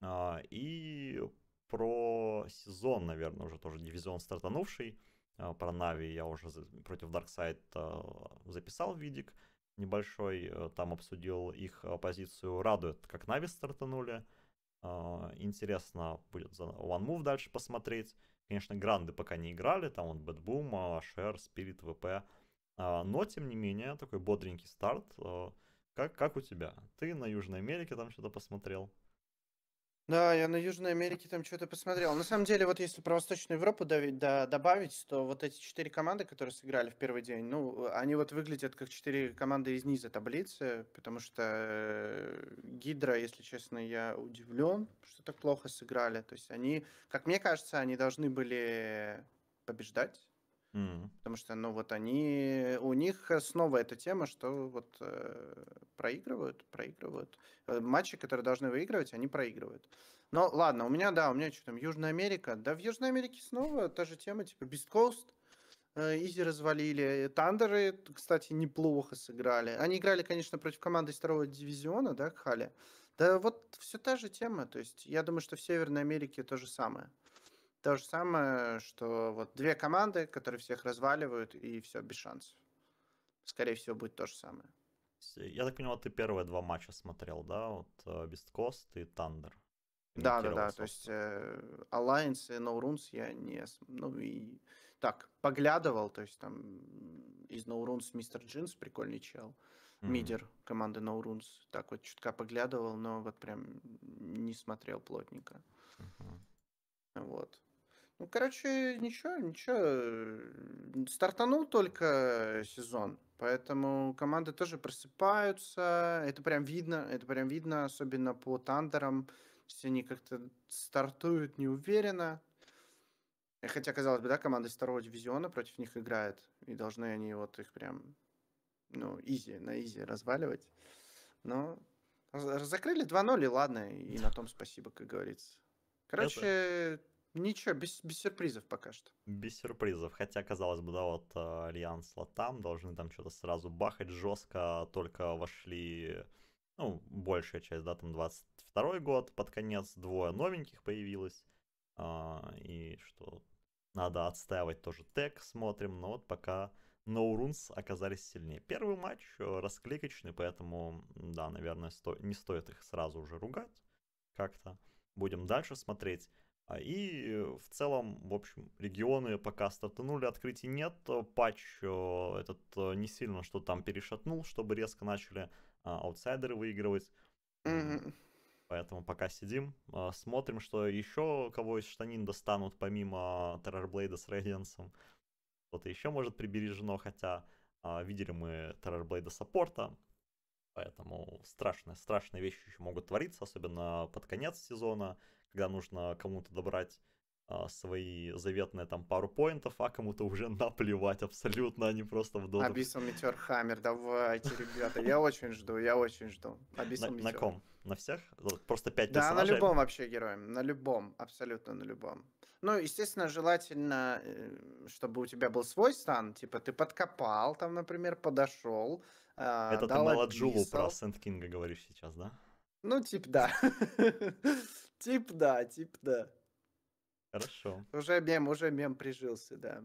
А, и про сезон, наверное, уже тоже дивизион стартанувший. А, про Нави я уже против Darkseid а, записал видик небольшой. Там обсудил их позицию. Радует, как Нави стартанули. Интересно будет за One Move дальше посмотреть. Конечно, гранды пока не играли. Там он Бэтбум, Шер, Спирит, ВП. Но, тем не менее, такой бодренький старт. Как, как у тебя? Ты на Южной Америке там что-то посмотрел? Да, я на Южной Америке там что-то посмотрел. На самом деле, вот если про Восточную Европу давить, да, добавить, то вот эти четыре команды, которые сыграли в первый день, ну, э, они вот выглядят как четыре команды из низа таблицы, потому что э, Гидра, если честно, я удивлен, что так плохо сыграли. То есть они, как мне кажется, они должны были побеждать Mm. Потому что, ну, вот они, у них снова эта тема, что вот э, проигрывают, проигрывают. Э, матчи, которые должны выигрывать, они проигрывают. Но ладно, у меня, да, у меня что там, Южная Америка. Да, в Южной Америке снова та же тема, типа Beast Coast, э, Изи развалили. Тандеры, кстати, неплохо сыграли. Они играли, конечно, против команды второго дивизиона, да, Хали. Да вот все та же тема. То есть я думаю, что в Северной Америке то же самое то же самое, что вот две команды, которые всех разваливают, и все, без шансов. Скорее всего, будет то же самое. Э, я так понимаю, ты первые два матча смотрел, да? Вот Бесткост э, и Тандер. Да, да, да. То есть э, Alliance и No Runes я не... Ну и так, поглядывал, то есть там из No Runes мистер Джинс, прикольный чел, mm-hmm. мидер команды No Runes, так вот чутка поглядывал, но вот прям не смотрел плотненько. Mm-hmm. Вот. Ну, короче, ничего, ничего. Э, стартанул только сезон, поэтому команды тоже просыпаются. Это прям видно, это прям видно, особенно по тандерам. Все они как-то стартуют неуверенно. Хотя, казалось бы, да, команда из второго дивизиона против них играет. И должны они вот их прям, ну, изи, на изи разваливать. Но закрыли 2-0, и ладно, и на том спасибо, как говорится. Короче, Это... Ничего, без, без сюрпризов пока что. Без сюрпризов. Хотя, казалось бы, да, вот а, Альянс Латам должны там что-то сразу бахать жестко, только вошли, ну, большая часть, да, там 22 год, под конец двое новеньких появилось. А, и что, надо отстаивать тоже тег, смотрим, но вот пока No Runes оказались сильнее. Первый матч э, раскликочный, поэтому, да, наверное, сто... не стоит их сразу уже ругать как-то. Будем дальше смотреть. А, и э, в целом, в общем, регионы пока стартанули, открытий нет. Патч э, этот э, не сильно что там перешатнул, чтобы резко начали а, аутсайдеры выигрывать. Mm-hmm. Поэтому пока сидим, а, смотрим, что еще кого из штанин достанут, помимо Террорблейда с Рейденсом. что то еще может прибережено, хотя видели мы Террорблейда саппорта, поэтому страшные, страшные вещи еще могут твориться, особенно под конец сезона когда нужно кому-то добрать а, свои заветные там пару поинтов, а кому-то уже наплевать абсолютно, они а просто в доту. Абиссом Метеор Хаммер, давайте, ребята, я очень жду, я очень жду. Абиссом на, на ком? На всех? Просто пять Да, на любом вообще героем, на любом, абсолютно на любом. Ну, естественно, желательно, э, чтобы у тебя был свой стан, типа ты подкопал, там, например, подошел, а, Это дал ты на Ладжулу про Сент Кинга говоришь сейчас, да? Ну, типа да. типа да, типа да. Хорошо. Уже мем, уже мем прижился, да.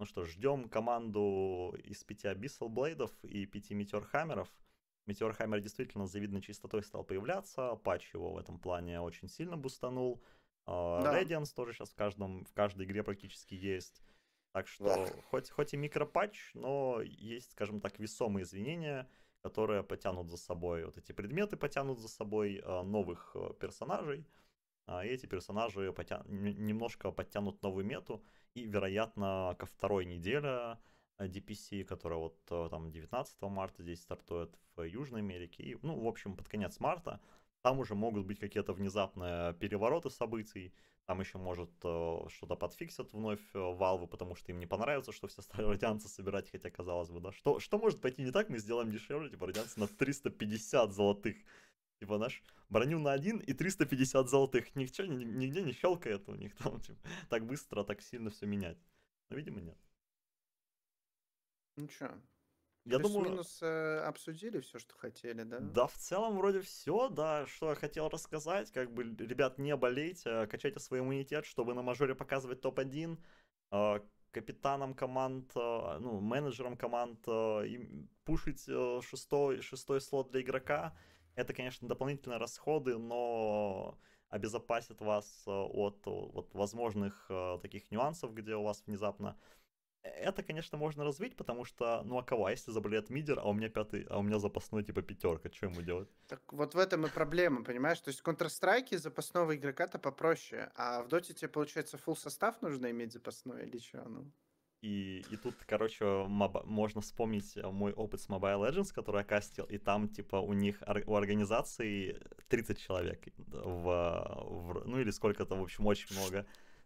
Ну что, ждем команду из пяти Abyssal Блейдов и пяти meteor Meteor hammer действительно с завидной чистотой стал появляться, патч его в этом плане очень сильно бустанул. А, да. Radiance тоже сейчас в, каждом, в каждой игре практически есть. Так что да. хоть, хоть и микропатч, но есть, скажем так, весомые извинения — которые потянут за собой, вот эти предметы потянут за собой а, новых а, персонажей, а, и эти персонажи потя... немножко подтянут новую мету, и, вероятно, ко второй неделе DPC, которая вот там 19 марта здесь стартует в Южной Америке, и, ну, в общем, под конец марта, там уже могут быть какие-то внезапные перевороты событий, там еще, может, э, что-то подфиксят вновь э, Valve, потому что им не понравится, что все стали радианцы собирать, хотя, казалось бы, да. Что, что может пойти не так? Мы сделаем дешевле, типа, радианцы на 350 золотых. Типа, наш броню на 1 и 350 золотых. Ничего, ни нигде не щелкает у них там, типа, так быстро, так сильно все менять. Но, видимо, нет. Ничего, я Плюс думаю... минус э, обсудили все, что хотели, да? Да, в целом вроде все, да, что я хотел рассказать. Как бы, ребят, не болейте, э, качайте свой иммунитет, чтобы на мажоре показывать топ-1. Э, а, капитаном команд, э, ну, менеджером команд э, а, и пушить э, шестой, шестой слот для игрока. Это, конечно, дополнительные расходы, но обезопасит вас э, от, от возможных э, таких нюансов, где у вас внезапно это, конечно, можно развить, потому что, ну а кого, а если заболеет мидер, а у меня пятый, а у меня запасной типа пятерка, что ему делать? Так вот в этом и проблема, понимаешь? То есть в Counter-Strike запасного игрока-то попроще, а в Доте тебе, получается, full состав нужно иметь запасной или что? Ну, и, и тут, короче, моба- можно вспомнить э, мой опыт с Mobile Legends, который я кастил, и там, типа, у них, у организации 30 человек э, в, в ну или сколько-то, в общем, очень много.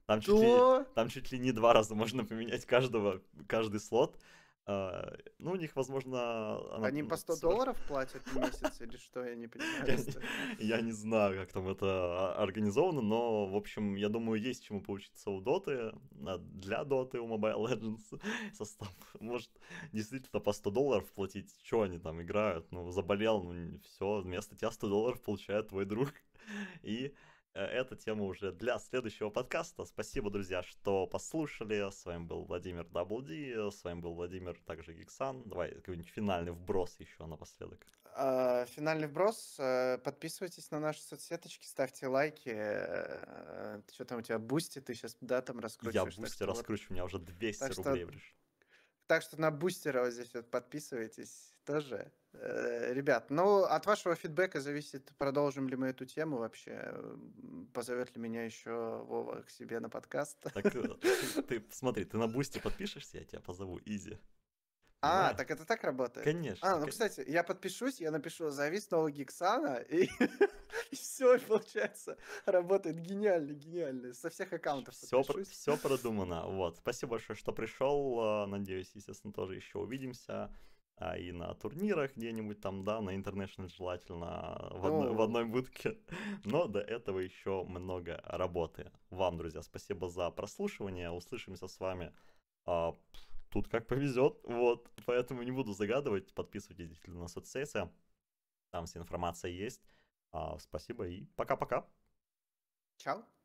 Там, чуть ли, там чуть ли не два раза можно поменять каждого, каждый слот. Uh, ну, у них, возможно... Она... Они по 100 долларов платят в месяц или что, я не понимаю. Я не знаю, как там это организовано, но, в общем, я думаю, есть чему поучиться у Доты, а, для Доты, у Mobile Legends состав. Может, действительно по 100 долларов платить, что они там играют, ну, заболел, ну, все, вместо тебя 100 долларов получает твой друг. И Э, эта тема уже для следующего подкаста. Спасибо, друзья, что послушали. С вами был Владимир WD, с вами был Владимир, также Гиксан. Давай какой-нибудь финальный вброс еще напоследок. А, финальный вброс. Э, подписывайтесь на наши соцсеточки, ставьте лайки. Э, что там у тебя, бусти? Ты сейчас, да, там раскручиваешь? Я бусти раскручиваю, у меня уже 200 рублей. Что... Так что на бустеров здесь вот подписывайтесь тоже. Э, ребят, ну от вашего фидбэка зависит, продолжим ли мы эту тему вообще, позовет ли меня еще Вова к себе на подкаст. Так, э, ты, смотри, ты на Бусти подпишешься, я тебя позову, изи. А, да. так это так работает? Конечно. А, ну, кстати, я подпишусь, я напишу завис снова Гексана», и, все, получается, работает гениально, гениально. Со всех аккаунтов все, про, все продумано, вот. Спасибо большое, что пришел. Э, надеюсь, естественно, тоже еще увидимся а и на турнирах где-нибудь там, да, на International желательно, а, в, одно, в одной будке. Но до этого еще много работы. Вам, друзья, спасибо за прослушивание. Услышимся с вами. А, тут как повезет, вот. Поэтому не буду загадывать. Подписывайтесь действительно на соцсети. Там вся информация есть. А, спасибо и пока-пока. Чао.